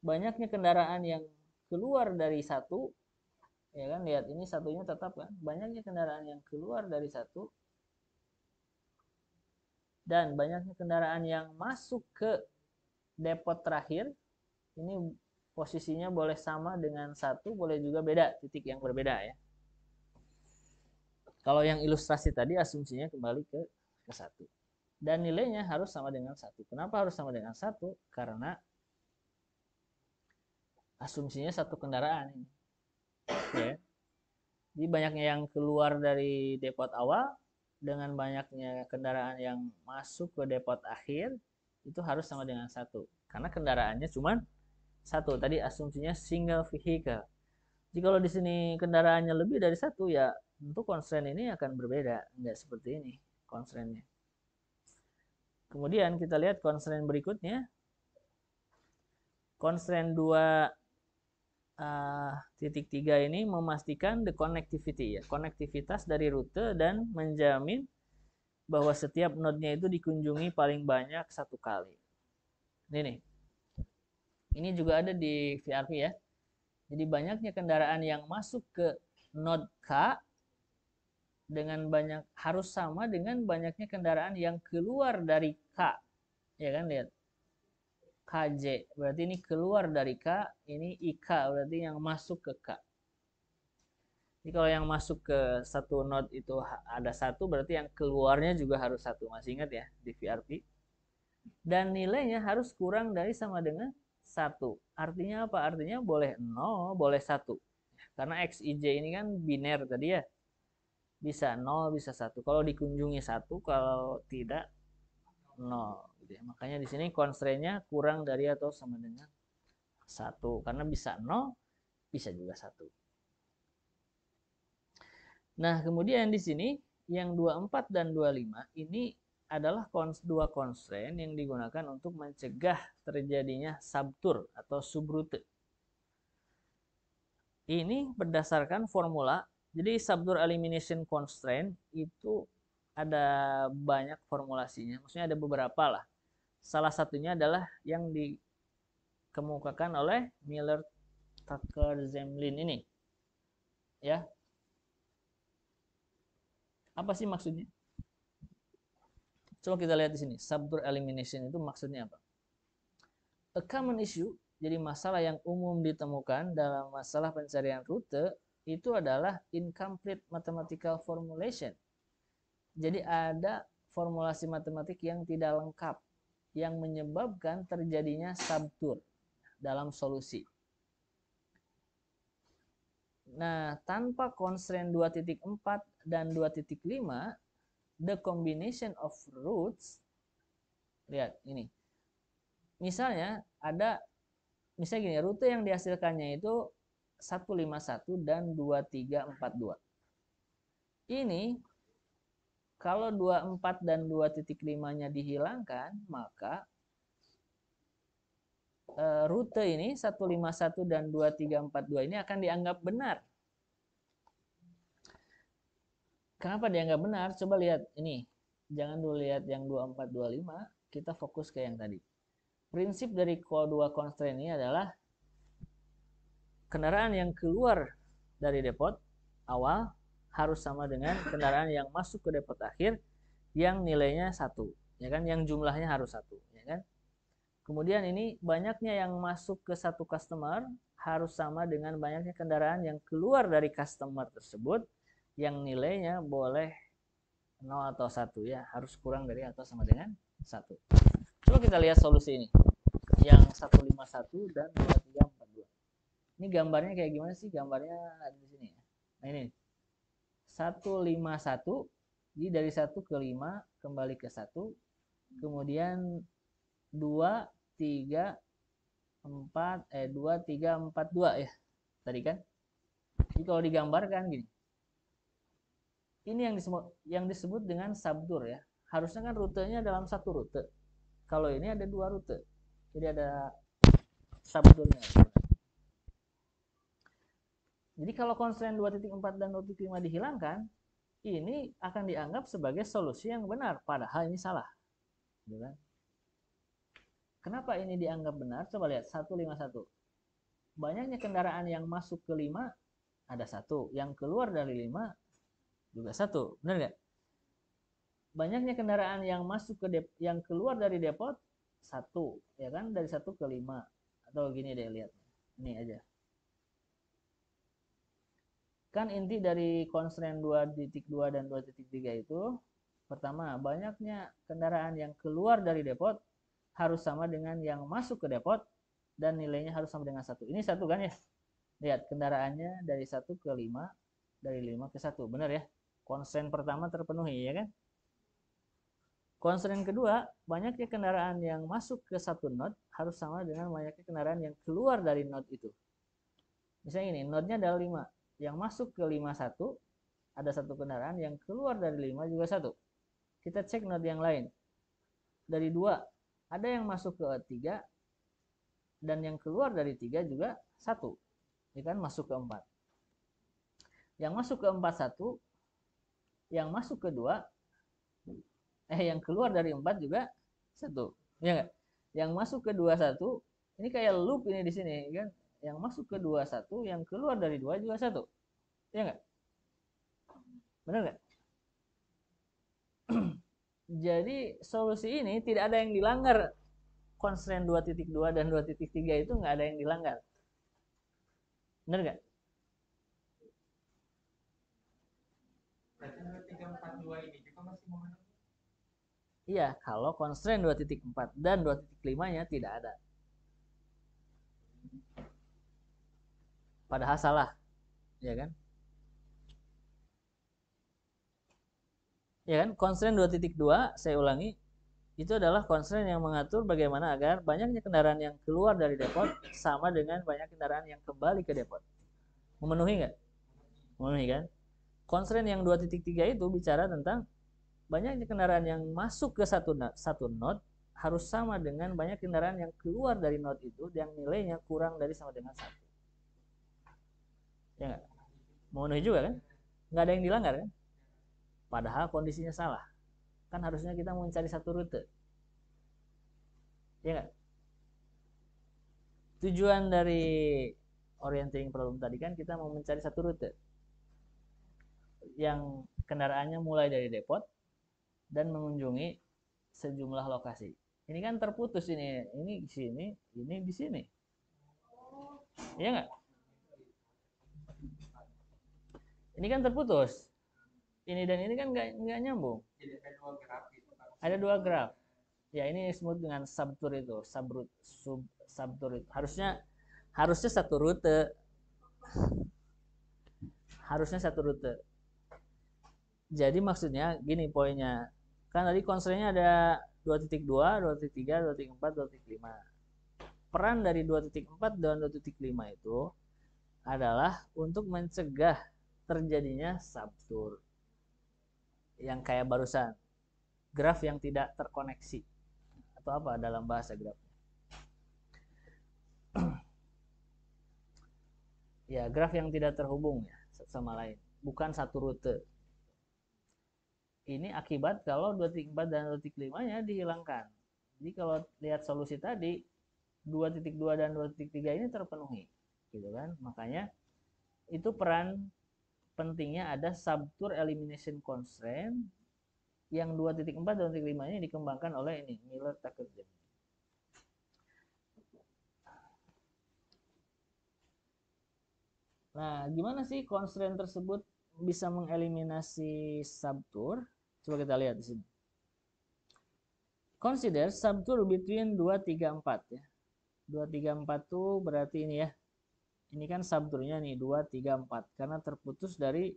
Banyaknya kendaraan yang keluar dari satu, ya kan? Lihat ini satunya tetap kan. Banyaknya kendaraan yang keluar dari satu dan banyaknya kendaraan yang masuk ke depot terakhir ini posisinya boleh sama dengan satu, boleh juga beda, titik yang berbeda ya. Kalau yang ilustrasi tadi asumsinya kembali ke ke satu. Dan nilainya harus sama dengan satu. Kenapa harus sama dengan satu? Karena asumsinya satu kendaraan ini. Ya. Jadi banyaknya yang keluar dari depot awal dengan banyaknya kendaraan yang masuk ke depot akhir itu harus sama dengan satu karena kendaraannya cuma satu tadi asumsinya single vehicle jadi kalau di sini kendaraannya lebih dari satu ya untuk constraint ini akan berbeda nggak seperti ini constraintnya kemudian kita lihat constraint berikutnya constraint dua uh, titik tiga ini memastikan the connectivity ya konektivitas dari rute dan menjamin bahwa setiap node-nya itu dikunjungi paling banyak satu kali. Ini nih ini juga ada di VRP ya. Jadi banyaknya kendaraan yang masuk ke node K dengan banyak harus sama dengan banyaknya kendaraan yang keluar dari K. Ya kan lihat. KJ berarti ini keluar dari K, ini IK berarti yang masuk ke K. Jadi kalau yang masuk ke satu node itu ada satu, berarti yang keluarnya juga harus satu. Masih ingat ya di VRP. Dan nilainya harus kurang dari sama dengan 1. Artinya apa? Artinya boleh 0, boleh 1. Karena x, y, j ini kan biner tadi ya. Bisa 0, bisa 1. Kalau dikunjungi 1, kalau tidak 0. Gitu ya. Makanya di sini constraint-nya kurang dari atau sama dengan 1. Karena bisa 0, bisa juga 1. Nah, kemudian di sini yang 24 dan 25 ini adalah kons dua constraint yang digunakan untuk mencegah terjadinya subtur atau subrute. Ini berdasarkan formula, jadi subtur elimination constraint itu ada banyak formulasinya, maksudnya ada beberapa lah. Salah satunya adalah yang dikemukakan oleh Miller Tucker Zemlin ini. Ya. Apa sih maksudnya? Coba kita lihat di sini, subdur elimination itu maksudnya apa? A common issue, jadi masalah yang umum ditemukan dalam masalah pencarian rute itu adalah incomplete mathematical formulation. Jadi ada formulasi matematik yang tidak lengkap yang menyebabkan terjadinya subtour dalam solusi. Nah, tanpa constraint 2.4 dan 2.5, the combination of roots lihat ini misalnya ada misalnya gini rute yang dihasilkannya itu 151 dan 2342 ini kalau 24 dan 2.5 nya dihilangkan maka eh, rute ini 151 dan 2342 ini akan dianggap benar Kenapa dia nggak benar? Coba lihat ini. Jangan dulu lihat yang 2425, kita fokus ke yang tadi. Prinsip dari CO2 constraint ini adalah kendaraan yang keluar dari depot awal harus sama dengan kendaraan yang masuk ke depot akhir yang nilainya satu, ya kan? Yang jumlahnya harus satu, ya kan? Kemudian ini banyaknya yang masuk ke satu customer harus sama dengan banyaknya kendaraan yang keluar dari customer tersebut yang nilainya boleh 0 atau 1 ya, harus kurang dari atau sama dengan 1. Coba kita lihat solusi ini. Yang 151 dan 2342. Ini gambarnya kayak gimana sih? Gambarnya di sini ya. Nah ini. 151 jadi dari 1 ke 5 kembali ke 1. Kemudian 2 3 4 eh 2 3 4 2 ya. Tadi kan. Jadi kalau digambarkan gini. Ini yang disebut yang disebut dengan sabdur ya. Harusnya kan rutenya dalam satu rute. Kalau ini ada dua rute. Jadi ada sabdurnya. Jadi kalau constraint 2.4 dan 2.5 dihilangkan, ini akan dianggap sebagai solusi yang benar, padahal ini salah. Gitu kan? Kenapa ini dianggap benar? Coba lihat 151. Banyaknya kendaraan yang masuk ke 5 ada satu, yang keluar dari lima juga satu benar nggak banyaknya kendaraan yang masuk ke dep yang keluar dari depot satu ya kan dari satu ke lima atau gini deh lihat ini aja kan inti dari constraint 2.2 dan 2.3 itu pertama banyaknya kendaraan yang keluar dari depot harus sama dengan yang masuk ke depot dan nilainya harus sama dengan satu ini satu kan ya lihat kendaraannya dari satu ke lima dari lima ke satu benar ya Konsen pertama terpenuhi ya kan? Konsen kedua, banyaknya kendaraan yang masuk ke satu node harus sama dengan banyaknya kendaraan yang keluar dari node itu. Misalnya ini, node-nya ada 5. Yang masuk ke 5 satu, ada satu kendaraan, yang keluar dari lima juga satu. Kita cek node yang lain. Dari dua, ada yang masuk ke tiga, dan yang keluar dari tiga juga satu. Ini kan masuk ke empat. Yang masuk ke empat satu, yang masuk kedua eh yang keluar dari empat juga satu ya enggak yang masuk ke dua satu ini kayak loop ini di sini kan yang masuk ke dua satu yang keluar dari dua juga satu ya enggak benar enggak jadi solusi ini tidak ada yang dilanggar konstrain 2.2 dan 2.3 itu nggak ada yang dilanggar benar nggak Iya, kalau constraint 2.4 dan 2.5-nya tidak ada. Padahal salah, ya kan? Ya kan, constraint 2.2 saya ulangi itu adalah constraint yang mengatur bagaimana agar banyaknya kendaraan yang keluar dari depot sama dengan banyak kendaraan yang kembali ke depot. Memenuhi nggak? Memenuhi kan? Constraint yang 2.3 itu bicara tentang banyaknya kendaraan yang masuk ke satu satu node harus sama dengan banyak kendaraan yang keluar dari node itu yang nilainya kurang dari sama dengan satu. Ya enggak? Memenuhi juga kan? Nggak ada yang dilanggar kan? Padahal kondisinya salah. Kan harusnya kita mencari satu rute. Ya enggak? Tujuan dari orienting problem tadi kan kita mau mencari satu rute yang kendaraannya mulai dari depot dan mengunjungi sejumlah lokasi. Ini kan terputus ini, ini di sini, ini di sini. Iya nggak? Ini kan terputus. Ini dan ini kan nggak nyambung. Ada dua graf. Ya ini disebut dengan subtur itu, subrut, sub, subtur itu. Harusnya harusnya satu rute. Harusnya satu rute. Jadi maksudnya gini poinnya, kan tadi constraintnya ada 2.2, 2.3, 2.4, 2.5. Peran dari 2.4 dan 2.5 itu adalah untuk mencegah terjadinya subtur yang kayak barusan graf yang tidak terkoneksi atau apa dalam bahasa graf ya graf yang tidak terhubung ya sama lain bukan satu rute ini akibat kalau 2.4 dan 2.5 nya dihilangkan. Jadi kalau lihat solusi tadi 2.2 dan 2.3 ini terpenuhi gitu kan. Makanya itu peran pentingnya ada subtour elimination constraint yang 2.4 dan 2.5 ini dikembangkan oleh ini Miller Tucker James. Nah, gimana sih constraint tersebut bisa mengeliminasi subtour? Coba kita lihat di sini. Consider subtool between 2, 3, 4 ya. 2, 3, 4 berarti ini ya. Ini kan subtoolnya nih 2, 3, 4. Karena terputus dari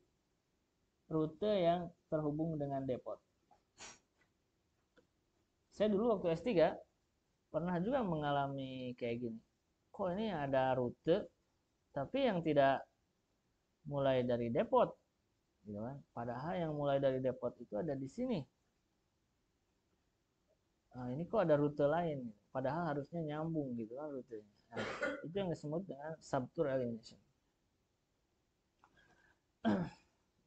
rute yang terhubung dengan depot. Saya dulu waktu S3 pernah juga mengalami kayak gini. Kok ini ada rute tapi yang tidak mulai dari depot gitu kan. Padahal yang mulai dari depot itu ada di sini. Nah, ini kok ada rute lain. Padahal harusnya nyambung gitu kan rutenya. Nah, itu yang disebut dengan subtour alienation.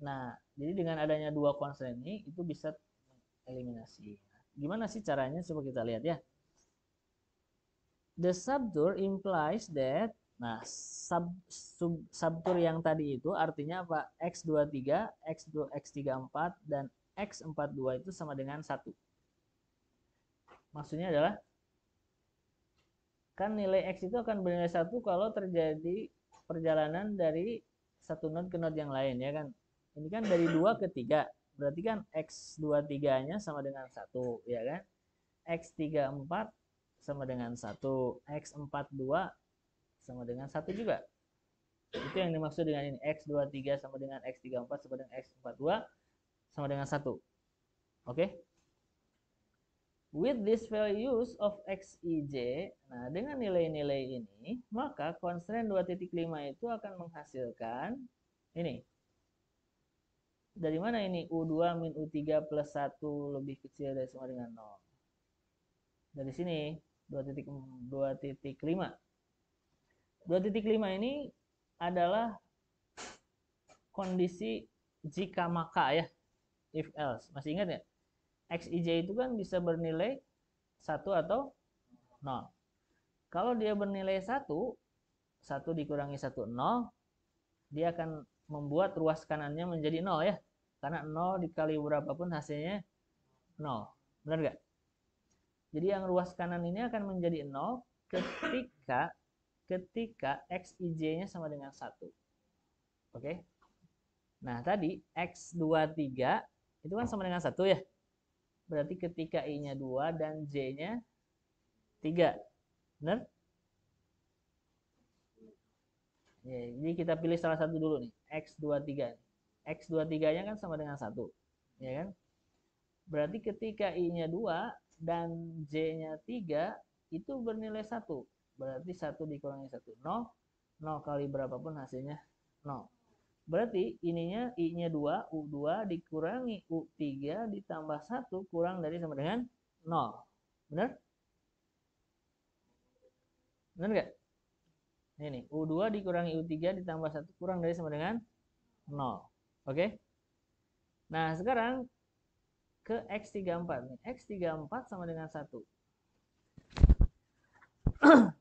nah, jadi dengan adanya dua konsep ini itu bisa eliminasi. Gimana sih caranya? Coba kita lihat ya. The subtour implies that Nah, sub, sub subtur yang tadi itu artinya apa? X23, X2, X34 dan X42 itu sama dengan 1. Maksudnya adalah kan nilai X itu akan bernilai 1 kalau terjadi perjalanan dari satu node ke node yang lain ya kan. Ini kan dari 2 ke 3. Berarti kan X23-nya sama dengan 1 ya kan. X34 sama dengan 1. X42 sama dengan 1 juga. Itu yang dimaksud dengan ini. X23 sama dengan X34 sama dengan X42 sama dengan 1. Oke? Okay? With these values of xij, nah dengan nilai-nilai ini, maka constraint 2.5 itu akan menghasilkan ini. Dari mana ini? U2 min U3 plus 1 lebih kecil dari sama dengan 0. Dari sini, 2.5. 2.5 ini adalah kondisi jika maka ya, if else. Masih ingat ya? Xij itu kan bisa bernilai satu atau nol Kalau dia bernilai satu satu dikurangi satu nol dia akan membuat ruas kanannya menjadi nol ya. Karena nol dikali berapapun hasilnya nol Benar nggak? Jadi yang ruas kanan ini akan menjadi nol ketika ketika X, Y-nya sama dengan satu, Oke. Nah, tadi X23 itu kan sama dengan satu ya. Berarti ketika I-nya dua dan J-nya tiga, Benar? Ya, jadi kita pilih salah satu dulu nih. X23. X23-nya kan sama dengan satu, Ya kan? Berarti ketika I-nya dua dan J-nya tiga itu bernilai satu. Berarti satu dikurangi satu 0. 0 kali berapapun hasilnya 0. Berarti ininya I-nya 2, u dua dikurangi u tiga ditambah satu kurang dari sama dengan 0. Benar? Benar nggak? Ini nih, u dua dikurangi u tiga ditambah satu kurang dari sama dengan 0. Oke? Nah, sekarang ke X34 nih. X34 sama dengan satu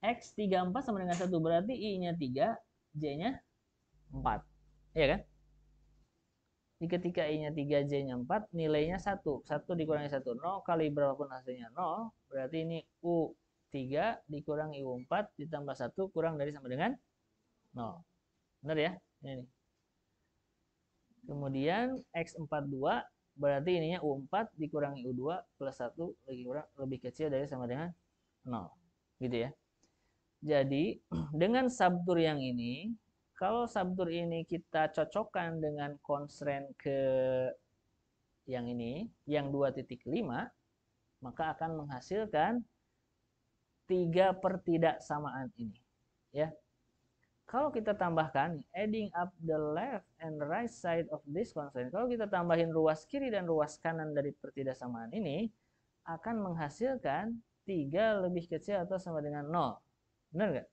X 34 sama dengan 1. Berarti I-nya 3, J-nya 4. Iya kan? Jadi ketika I-nya 3, J-nya 4, nilainya 1. 1 dikurangi 1, 0 kali berapapun hasilnya 0. Berarti ini U3 dikurangi U4 ditambah 1 kurang dari sama dengan 0. Benar ya? Ini nih. Kemudian X42 berarti ininya U4 dikurangi U2 plus 1 lebih kurang lebih kecil dari sama dengan 0. Gitu ya. Jadi hmm. dengan subtur yang ini, kalau subtur ini kita cocokkan dengan constraint ke yang ini, yang 2.5, maka akan menghasilkan tiga pertidaksamaan ini. Ya, kalau kita tambahkan adding up the left and right side of this constraint, kalau kita tambahin ruas kiri dan ruas kanan dari pertidaksamaan ini, akan menghasilkan tiga lebih kecil atau sama dengan 0 benar nggak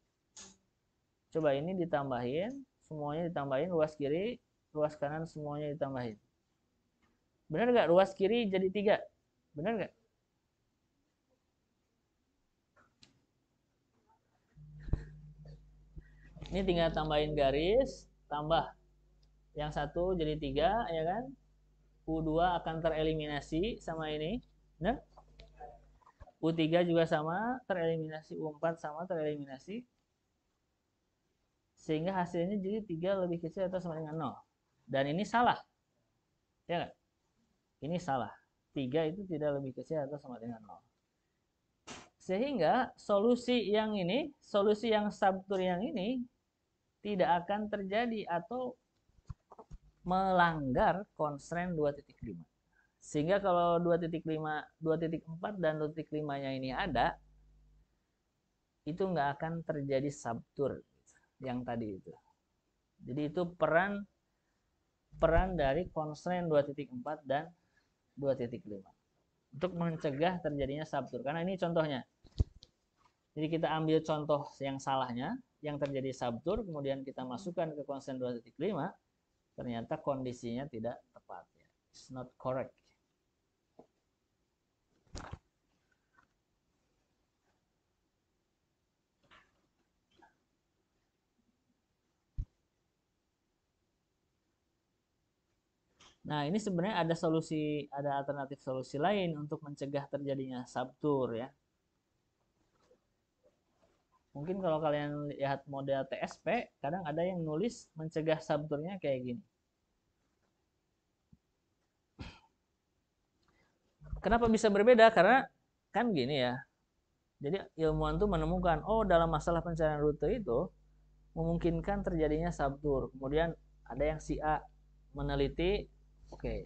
coba ini ditambahin semuanya ditambahin luas kiri luas kanan semuanya ditambahin benar nggak luas kiri jadi tiga benar nggak ini tinggal tambahin garis tambah yang satu jadi tiga ya kan U2 akan tereliminasi sama ini benar? U3 juga sama, tereliminasi U4 sama, tereliminasi. Sehingga hasilnya jadi 3 lebih kecil atau sama dengan 0. Dan ini salah. Ya gak? Ini salah. 3 itu tidak lebih kecil atau sama dengan 0. Sehingga solusi yang ini, solusi yang subtur yang ini, tidak akan terjadi atau melanggar constraint 2.5. Sehingga kalau 2.5, 2.4 dan 2.5-nya ini ada, itu nggak akan terjadi subtur yang tadi itu. Jadi itu peran peran dari constraint 2.4 dan 2.5 untuk mencegah terjadinya subtur. Karena ini contohnya. Jadi kita ambil contoh yang salahnya, yang terjadi subtur, kemudian kita masukkan ke konsen 2.5, ternyata kondisinya tidak tepat. It's not correct. Nah, ini sebenarnya ada solusi, ada alternatif solusi lain untuk mencegah terjadinya subtur ya. Mungkin kalau kalian lihat model TSP, kadang ada yang nulis mencegah subturnya kayak gini. Kenapa bisa berbeda? Karena kan gini ya. Jadi ilmuwan tuh menemukan, oh dalam masalah pencarian rute itu memungkinkan terjadinya subtur. Kemudian ada yang si A meneliti oke okay.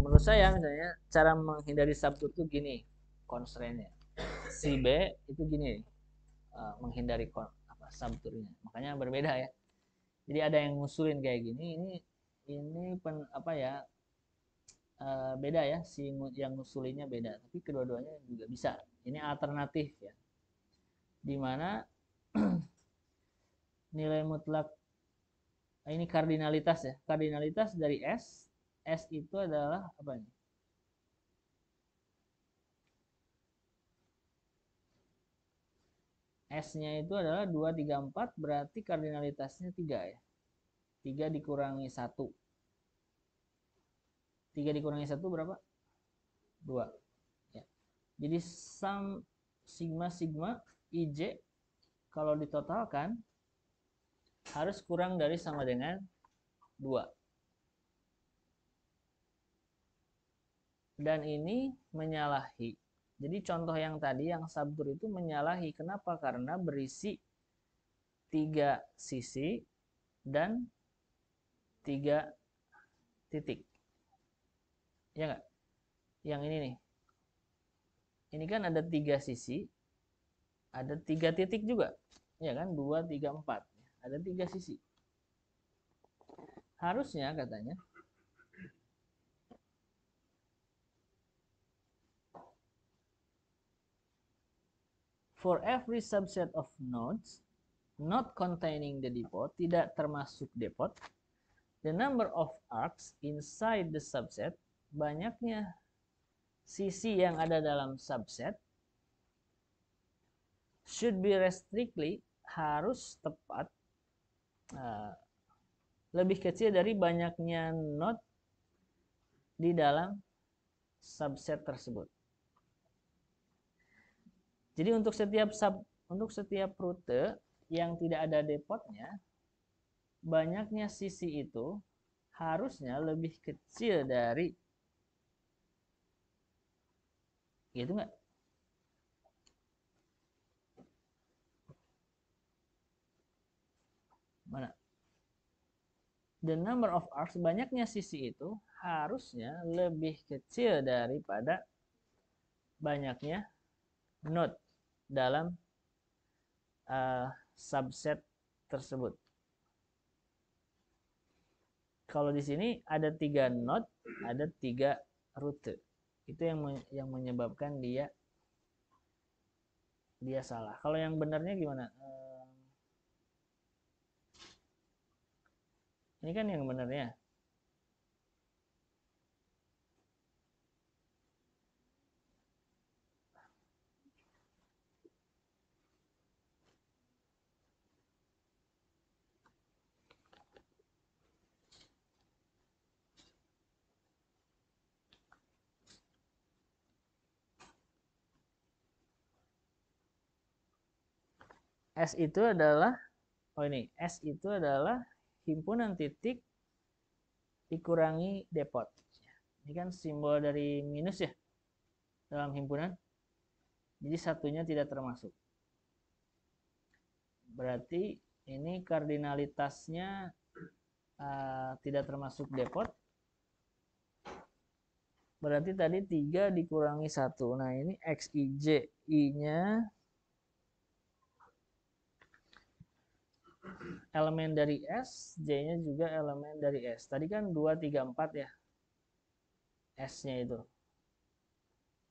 menurut saya misalnya cara menghindari sabtu itu gini constraintnya si B itu gini uh, menghindari apa ini. makanya berbeda ya jadi ada yang ngusulin kayak gini ini ini pen, apa ya uh, beda ya si yang ngusulinnya beda tapi kedua-duanya juga bisa ini alternatif ya dimana nilai mutlak ini kardinalitas ya kardinalitas dari S S itu adalah apa nih? S-nya itu adalah 2, 3, 4, berarti kardinalitasnya 3 ya. 3 dikurangi 1. 3 dikurangi 1 berapa? 2. Ya. Jadi sum sigma-sigma IJ kalau ditotalkan harus kurang dari sama dengan 2. dan ini menyalahi. Jadi contoh yang tadi yang sabdur itu menyalahi. Kenapa? Karena berisi tiga sisi dan tiga titik. Ya enggak? Yang ini nih. Ini kan ada tiga sisi, ada tiga titik juga. Ya kan? Dua, tiga, empat. Ada tiga sisi. Harusnya katanya for every subset of nodes not containing the depot, tidak termasuk depot, the number of arcs inside the subset, banyaknya sisi yang ada dalam subset, should be restrictly, harus tepat, uh, lebih kecil dari banyaknya node di dalam subset tersebut. Jadi untuk setiap sub, untuk setiap rute yang tidak ada depotnya, banyaknya sisi itu harusnya lebih kecil dari gitu nggak? Mana? The number of arcs, banyaknya sisi itu harusnya lebih kecil daripada banyaknya node dalam uh, subset tersebut. Kalau di sini ada tiga node, ada tiga rute. Itu yang yang menyebabkan dia dia salah. Kalau yang benarnya gimana? Eh, ini kan yang benarnya. S itu adalah oh ini S itu adalah himpunan titik dikurangi depot. Ini kan simbol dari minus ya dalam himpunan. Jadi satunya tidak termasuk. Berarti ini kardinalitasnya uh, tidak termasuk depot. Berarti tadi 3 dikurangi 1. Nah ini XIJ. I-nya elemen dari S, J-nya juga elemen dari S. Tadi kan 2, 3, 4 ya. S-nya itu.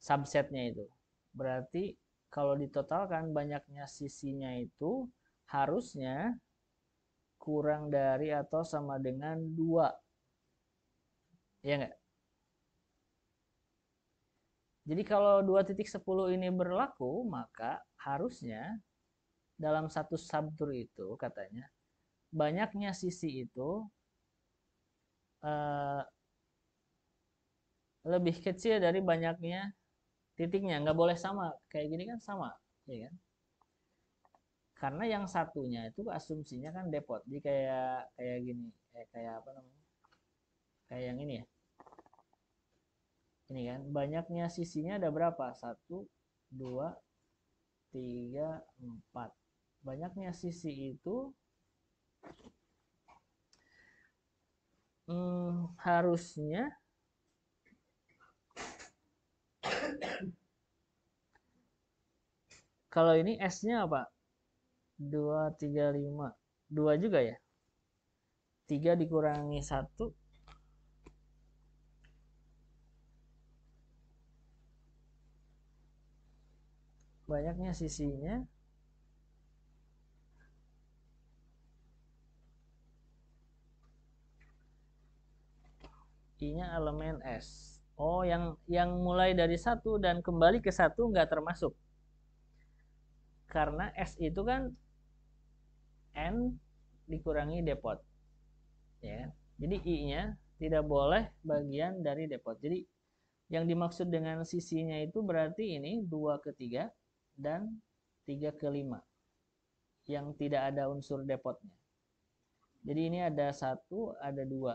Subsetnya itu. Berarti kalau ditotalkan banyaknya sisinya itu harusnya kurang dari atau sama dengan 2. Ya nggak? Jadi kalau 2.10 ini berlaku, maka harusnya dalam satu subtur itu katanya banyaknya sisi itu uh, lebih kecil dari banyaknya titiknya nggak boleh sama kayak gini kan sama ya kan karena yang satunya itu asumsinya kan depot di kayak kayak gini kayak kayak apa namanya kayak yang ini ya ini kan banyaknya sisinya ada berapa satu dua tiga empat banyaknya sisi itu Hmm, harusnya kalau ini S-nya apa? 2, 3, 5. 2 juga ya? 3 dikurangi 1 banyaknya sisinya i elemen S. Oh, yang yang mulai dari satu dan kembali ke satu nggak termasuk. Karena S itu kan N dikurangi depot. Ya. Jadi I-nya tidak boleh bagian dari depot. Jadi yang dimaksud dengan sisinya itu berarti ini 2 ke 3 dan 3 ke 5 yang tidak ada unsur depotnya. Jadi ini ada satu, ada dua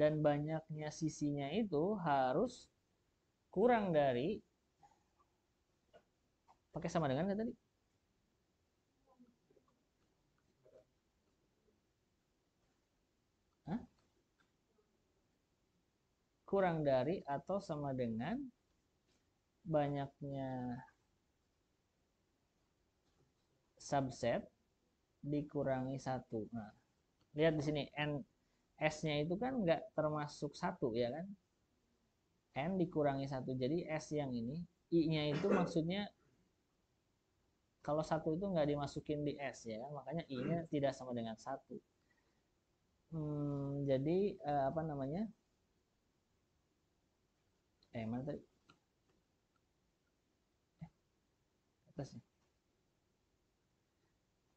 dan banyaknya sisinya itu harus kurang dari pakai sama dengan kan tadi? Hah? Kurang dari atau sama dengan banyaknya subset dikurangi satu. Nah, lihat di sini n S-nya itu kan nggak termasuk satu ya kan? N dikurangi satu jadi S yang ini I-nya itu maksudnya kalau satu itu nggak dimasukin di S ya kan? makanya I-nya tidak sama dengan satu hmm, jadi eh, apa namanya eh mana tadi eh, atasnya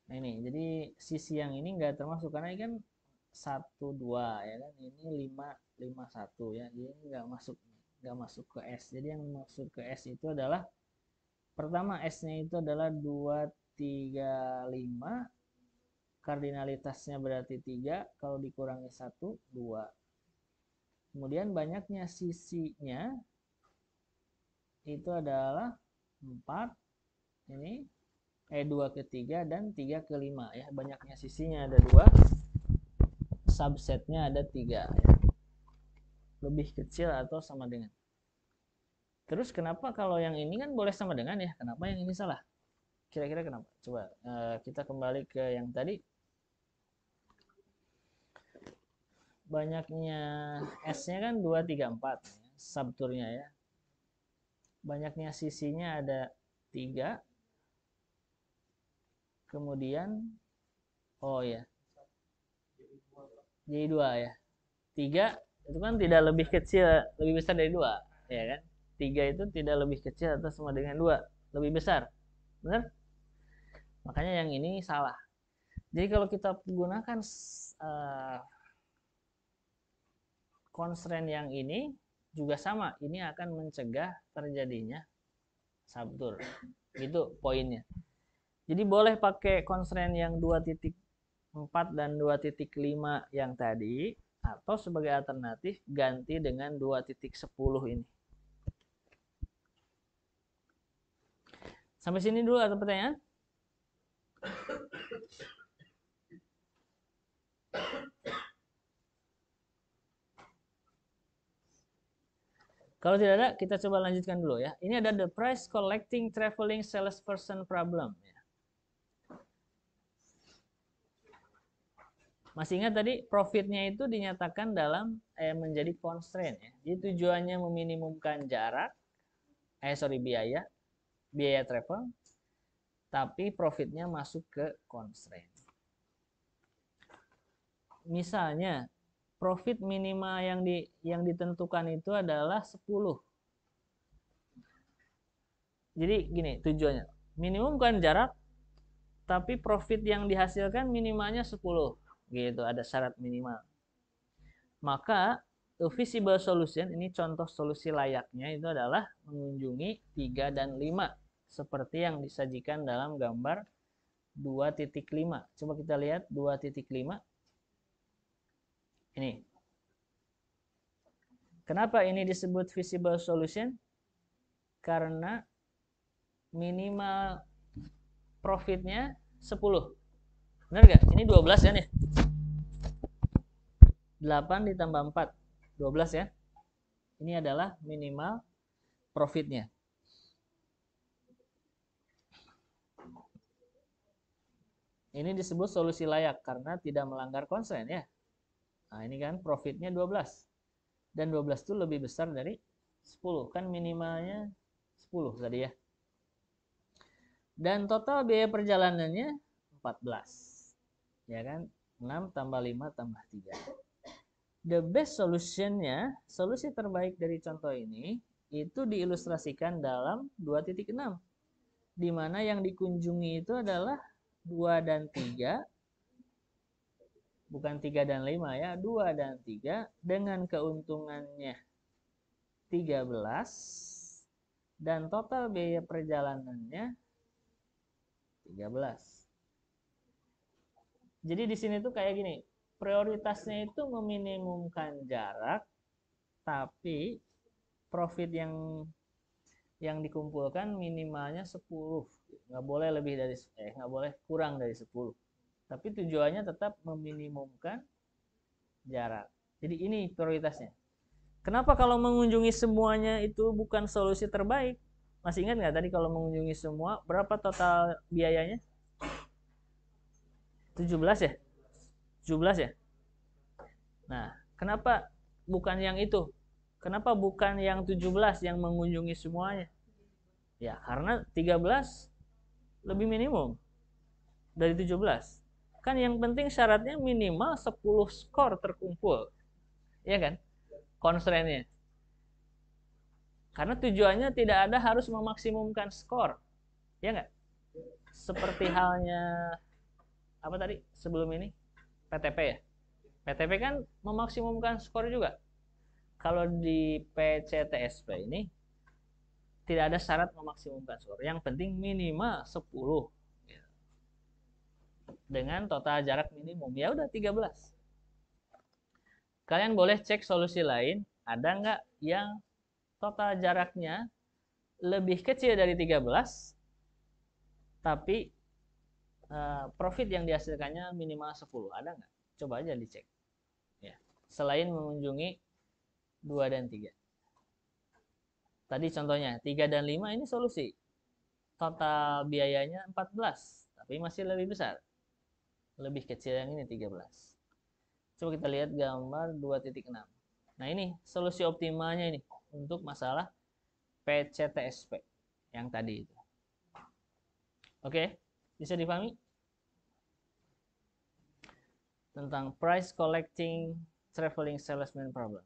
nah ini jadi sisi yang ini enggak termasuk karena ini kan satu dua ya kan ini lima lima satu ya jadi nggak masuk nggak masuk ke S jadi yang masuk ke S itu adalah pertama S nya itu adalah dua tiga lima kardinalitasnya berarti tiga kalau dikurangi satu dua kemudian banyaknya sisinya itu adalah empat, ini e dua ke 3 dan tiga ke 5 ya banyaknya sisinya ada dua subsetnya ada tiga ya. lebih kecil atau sama dengan terus kenapa kalau yang ini kan boleh sama dengan ya kenapa yang ini salah kira-kira kenapa coba uh, kita kembali ke yang tadi banyaknya S-nya kan 2, 3, 4 subturnya ya banyaknya sisinya ada 3 kemudian oh ya jadi dua ya tiga itu kan tidak lebih kecil lebih besar dari dua ya kan tiga itu tidak lebih kecil atau sama dengan dua lebih besar benar makanya yang ini salah jadi kalau kita gunakan uh, constraint yang ini juga sama ini akan mencegah terjadinya subtur Itu poinnya jadi boleh pakai constraint yang dua titik 4 dan 2.5 yang tadi atau sebagai alternatif ganti dengan 2.10 ini. Sampai sini dulu ada pertanyaan? Kalau tidak ada, kita coba lanjutkan dulu ya. Ini ada the price collecting traveling salesperson problem. Masih ingat tadi profitnya itu dinyatakan dalam eh, menjadi constraint ya. Jadi tujuannya meminimumkan jarak, eh sorry biaya, biaya travel, tapi profitnya masuk ke constraint. Misalnya profit minimal yang di yang ditentukan itu adalah 10. Jadi gini tujuannya, minimumkan jarak tapi profit yang dihasilkan minimalnya 10 gitu ada syarat minimal maka the visible solution ini contoh solusi layaknya itu adalah mengunjungi 3 dan 5 seperti yang disajikan dalam gambar 2.5 coba kita lihat 2.5 ini kenapa ini disebut visible solution karena minimal profitnya 10 Benar gak? Ini 12 kan ya nih. 8 ditambah 4. 12 ya. Ini adalah minimal profitnya. Ini disebut solusi layak karena tidak melanggar konsen ya. Nah ini kan profitnya 12. Dan 12 itu lebih besar dari 10. Kan minimalnya 10 tadi ya. Dan total biaya perjalanannya 14. Ya kan? 6 tambah 5 tambah 3. The best solutionnya, solusi terbaik dari contoh ini, itu diilustrasikan dalam 2.6. Di mana yang dikunjungi itu adalah 2 dan 3, bukan 3 dan 5 ya, 2 dan 3 dengan keuntungannya 13 dan total biaya perjalanannya 13. Jadi di sini tuh kayak gini, prioritasnya itu meminimumkan jarak, tapi profit yang yang dikumpulkan minimalnya 10 nggak boleh lebih dari eh nggak boleh kurang dari 10 tapi tujuannya tetap meminimumkan jarak jadi ini prioritasnya kenapa kalau mengunjungi semuanya itu bukan solusi terbaik masih ingat nggak tadi kalau mengunjungi semua berapa total biayanya 17 ya? 17 ya? Nah, kenapa bukan yang itu? Kenapa bukan yang 17 yang mengunjungi semuanya? Ya, karena 13 lebih minimum dari 17. Kan yang penting syaratnya minimal 10 skor terkumpul. Iya kan? Konstrennya. Karena tujuannya tidak ada harus memaksimumkan skor. Iya nggak? Seperti halnya apa tadi sebelum ini PTP ya PTP kan memaksimumkan skor juga kalau di PCTSP ini tidak ada syarat memaksimumkan skor yang penting minimal 10 dengan total jarak minimum ya udah 13 kalian boleh cek solusi lain ada nggak yang total jaraknya lebih kecil dari 13 tapi Eh, profit yang dihasilkannya minimal 10 ada nggak coba aja dicek ya selain mengunjungi 2 dan 3 tadi contohnya 3 dan 5 ini solusi total biayanya 14 tapi masih lebih besar lebih kecil yang ini 13 coba kita lihat gambar 2.6 nah ini solusi optimalnya ini untuk masalah PCTSP yang tadi itu oke okay? Bisa dipahami? Tentang price collecting traveling salesman problem.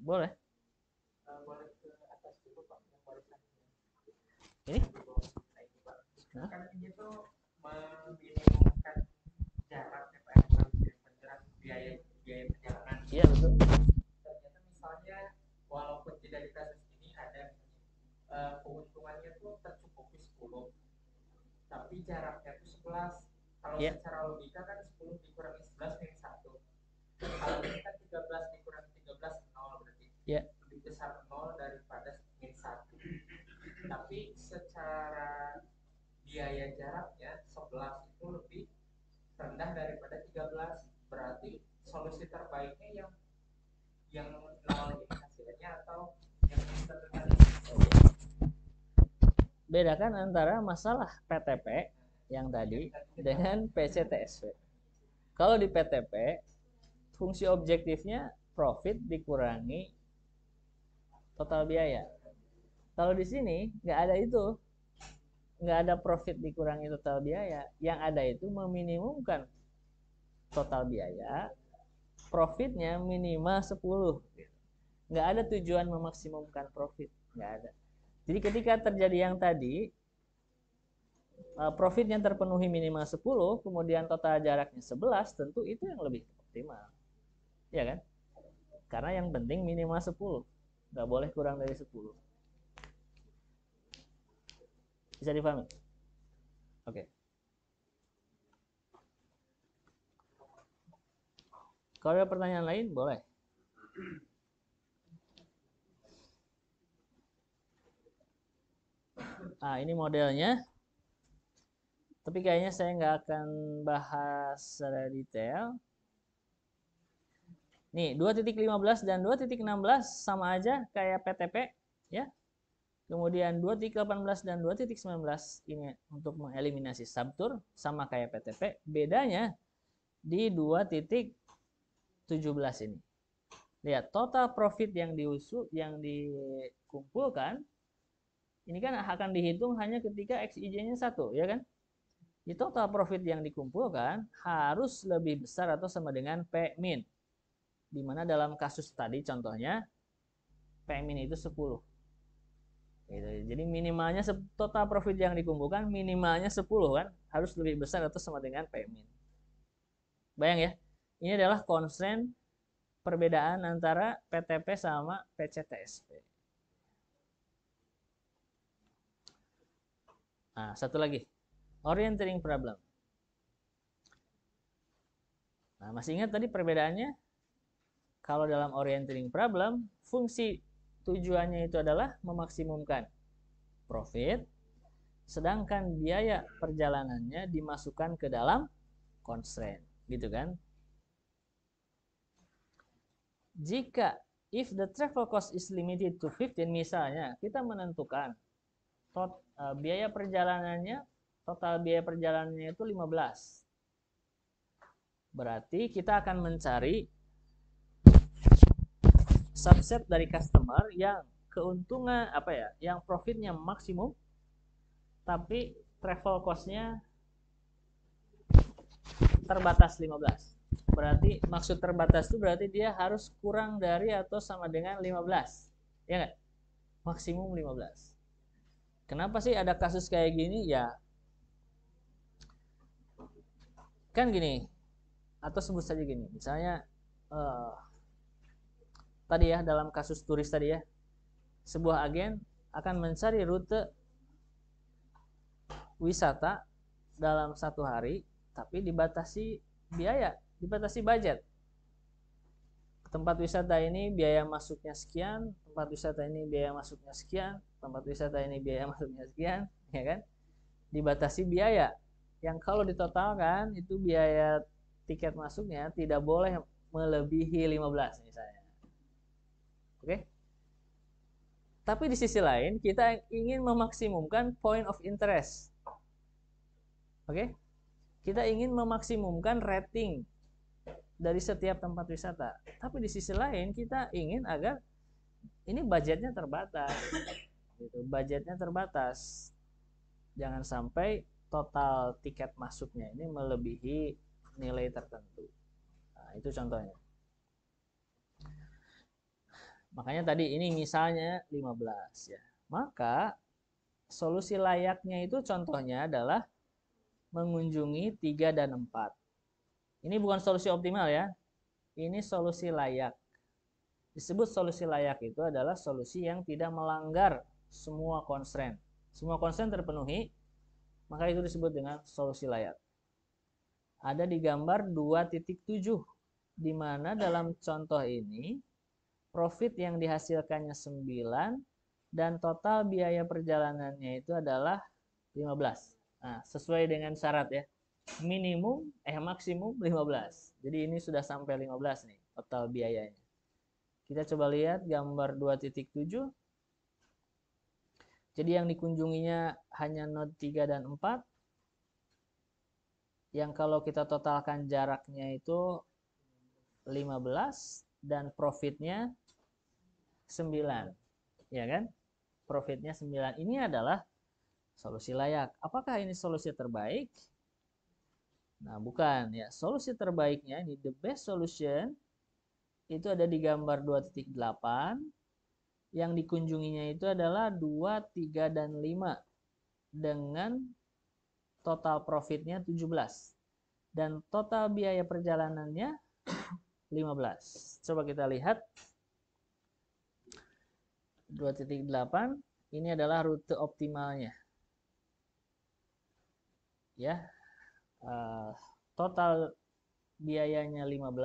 Boleh. Ini? Iya betul. Ternyata misalnya walaupun tidak dikasih Eh, keuntungannya tuh tercukupi 10 tapi jaraknya tuh sebelas. kalau yeah. secara logika kan sepuluh dikurangi sebelas minus satu. kalau ini kan 13 dikurangi belas nol berarti yeah. lebih besar 0 daripada minus satu. tapi secara biaya jaraknya sebelas itu lebih rendah daripada tiga belas berarti solusi terbaiknya yang yang nol ini hasilnya atau yang terdekat bedakan antara masalah PTP yang tadi dengan PCTSP. Kalau di PTP, fungsi objektifnya profit dikurangi total biaya. Kalau di sini nggak ada itu, nggak ada profit dikurangi total biaya. Yang ada itu meminimumkan total biaya, profitnya minimal 10. Nggak ada tujuan memaksimumkan profit, nggak ada. Jadi ketika terjadi yang tadi, eh, profit yang terpenuhi minimal 10, kemudian total jaraknya 11, tentu itu yang lebih optimal. Ya kan? Karena yang penting minimal 10. Nggak boleh kurang dari 10. Bisa difahami? Oke. Okay. Kalau ada pertanyaan lain, boleh. Nah, ini modelnya. Tapi kayaknya saya nggak akan bahas secara detail. Nih, 2.15 dan 2.16 sama aja kayak PTP, ya. Kemudian 2.18 dan 2.19 ini untuk mengeliminasi subtur sama kayak PTP. Bedanya di 2.17 ini. Lihat total profit yang diusuk yang dikumpulkan ini kan akan dihitung hanya ketika XIJ-nya satu, ya kan? Di total profit yang dikumpulkan harus lebih besar atau sama dengan P min. Dimana dalam kasus tadi contohnya P min itu 10. Gitu. Jadi minimalnya total profit yang dikumpulkan minimalnya 10 kan harus lebih besar atau sama dengan P min. Bayang ya, ini adalah constraint perbedaan antara PTP sama PCTSP. Nah, satu lagi. Orienteering problem. Nah, masih ingat tadi perbedaannya? Kalau dalam orienteering problem, fungsi tujuannya itu adalah memaksimumkan profit, sedangkan biaya perjalanannya dimasukkan ke dalam constraint, gitu kan? Jika if the travel cost is limited to 15 misalnya, kita menentukan tot Eh, biaya perjalanannya total biaya perjalanannya itu 15. Berarti kita akan mencari subset dari customer yang keuntungan apa ya, yang profitnya maksimum tapi travel costnya nya terbatas 15. Berarti maksud terbatas itu berarti dia harus kurang dari atau sama dengan 15. Ya enggak? Maksimum 15. Kenapa sih ada kasus kayak gini? Ya kan gini atau sebut saja gini misalnya uh, tadi ya dalam kasus turis tadi ya sebuah agen akan mencari rute wisata dalam satu hari tapi dibatasi biaya dibatasi budget tempat wisata ini biaya masuknya sekian tempat wisata ini biaya masuknya sekian tempat wisata ini biaya masuknya sekian ya kan dibatasi biaya yang kalau ditotalkan itu biaya tiket masuknya tidak boleh melebihi 15 misalnya oke okay? tapi di sisi lain kita ingin memaksimumkan point of interest oke okay? kita ingin memaksimumkan rating dari setiap tempat wisata. Tapi di sisi lain kita ingin agar ini budgetnya terbatas gitu budgetnya terbatas jangan sampai total tiket masuknya ini melebihi nilai tertentu nah, itu contohnya makanya tadi ini misalnya 15 ya maka solusi layaknya itu contohnya adalah mengunjungi 3 dan 4 ini bukan solusi optimal ya ini solusi layak disebut solusi layak itu adalah solusi yang tidak melanggar semua constraint. Semua constraint terpenuhi, maka itu disebut dengan solusi layak. Ada di gambar 2.7, di mana dalam contoh ini, profit yang dihasilkannya 9, dan total biaya perjalanannya itu adalah 15. Nah, sesuai dengan syarat ya. Minimum, eh maksimum 15. Jadi ini sudah sampai 15 nih total biayanya. Kita coba lihat gambar tujuh. Jadi yang dikunjunginya hanya node 3 dan 4. Yang kalau kita totalkan jaraknya itu 15 dan profitnya 9. Ya kan? Profitnya 9. Ini adalah solusi layak. Apakah ini solusi terbaik? Nah, bukan ya. Solusi terbaiknya ini the best solution itu ada di gambar yang dikunjunginya itu adalah 2, 3, dan 5 dengan total profitnya 17 dan total biaya perjalanannya 15. Coba kita lihat 2.8 ini adalah rute optimalnya. Ya. Uh, total biayanya 15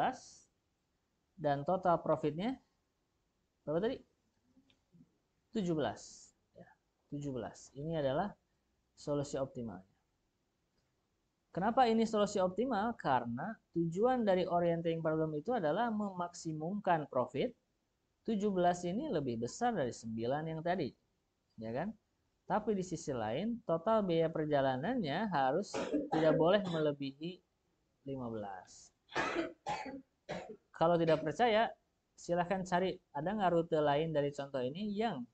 dan total profitnya berapa tadi? 17. Ya, 17. Ini adalah solusi optimalnya. Kenapa ini solusi optimal? Karena tujuan dari orienting problem itu adalah memaksimumkan profit. 17 ini lebih besar dari 9 yang tadi. Ya kan? Tapi di sisi lain, total biaya perjalanannya harus tidak boleh melebihi 15. Kalau tidak percaya, silahkan cari ada nggak rute lain dari contoh ini yang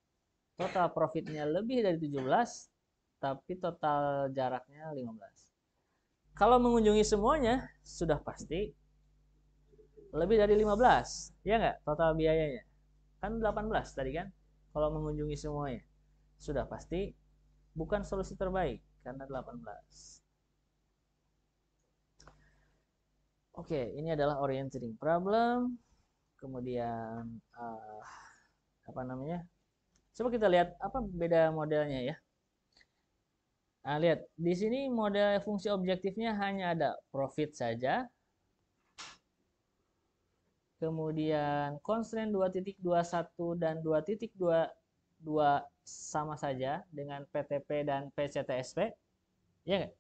total profitnya lebih dari 17 tapi total jaraknya 15 kalau mengunjungi semuanya sudah pasti lebih dari 15 ya nggak total biayanya kan 18 tadi kan kalau mengunjungi semuanya sudah pasti bukan solusi terbaik karena 18 Oke, okay, ini adalah orienting problem. Kemudian uh, apa namanya? Coba kita lihat apa beda modelnya ya. Nah, lihat di sini model fungsi objektifnya hanya ada profit saja. Kemudian constraint 2.21 dan 2.22 sama saja dengan PTP dan PCTSP. Ya enggak?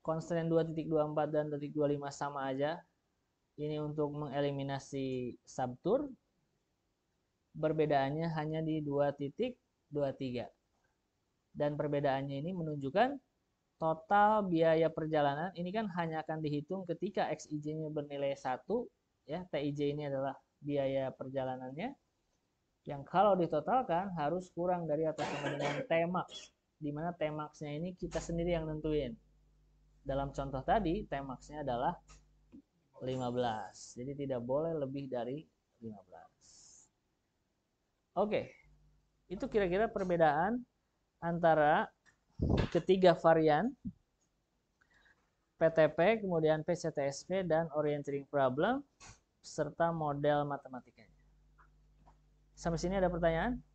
Constraint 2.24 dan 2.25 sama aja. Ini untuk mengeliminasi subtur Perbedaannya hanya di 2 titik 23. Dan perbedaannya ini menunjukkan total biaya perjalanan ini kan hanya akan dihitung ketika XIJ-nya bernilai 1 ya TIJ ini adalah biaya perjalanannya yang kalau ditotalkan harus kurang dari atau sama dengan Tmax di mana Tmax-nya ini kita sendiri yang nentuin. Dalam contoh tadi Tmax-nya adalah 15. Jadi tidak boleh lebih dari 15. Oke, itu kira-kira perbedaan antara ketiga varian PTP, kemudian PCTSP, dan orienteering problem, serta model matematikanya. Sampai sini ada pertanyaan?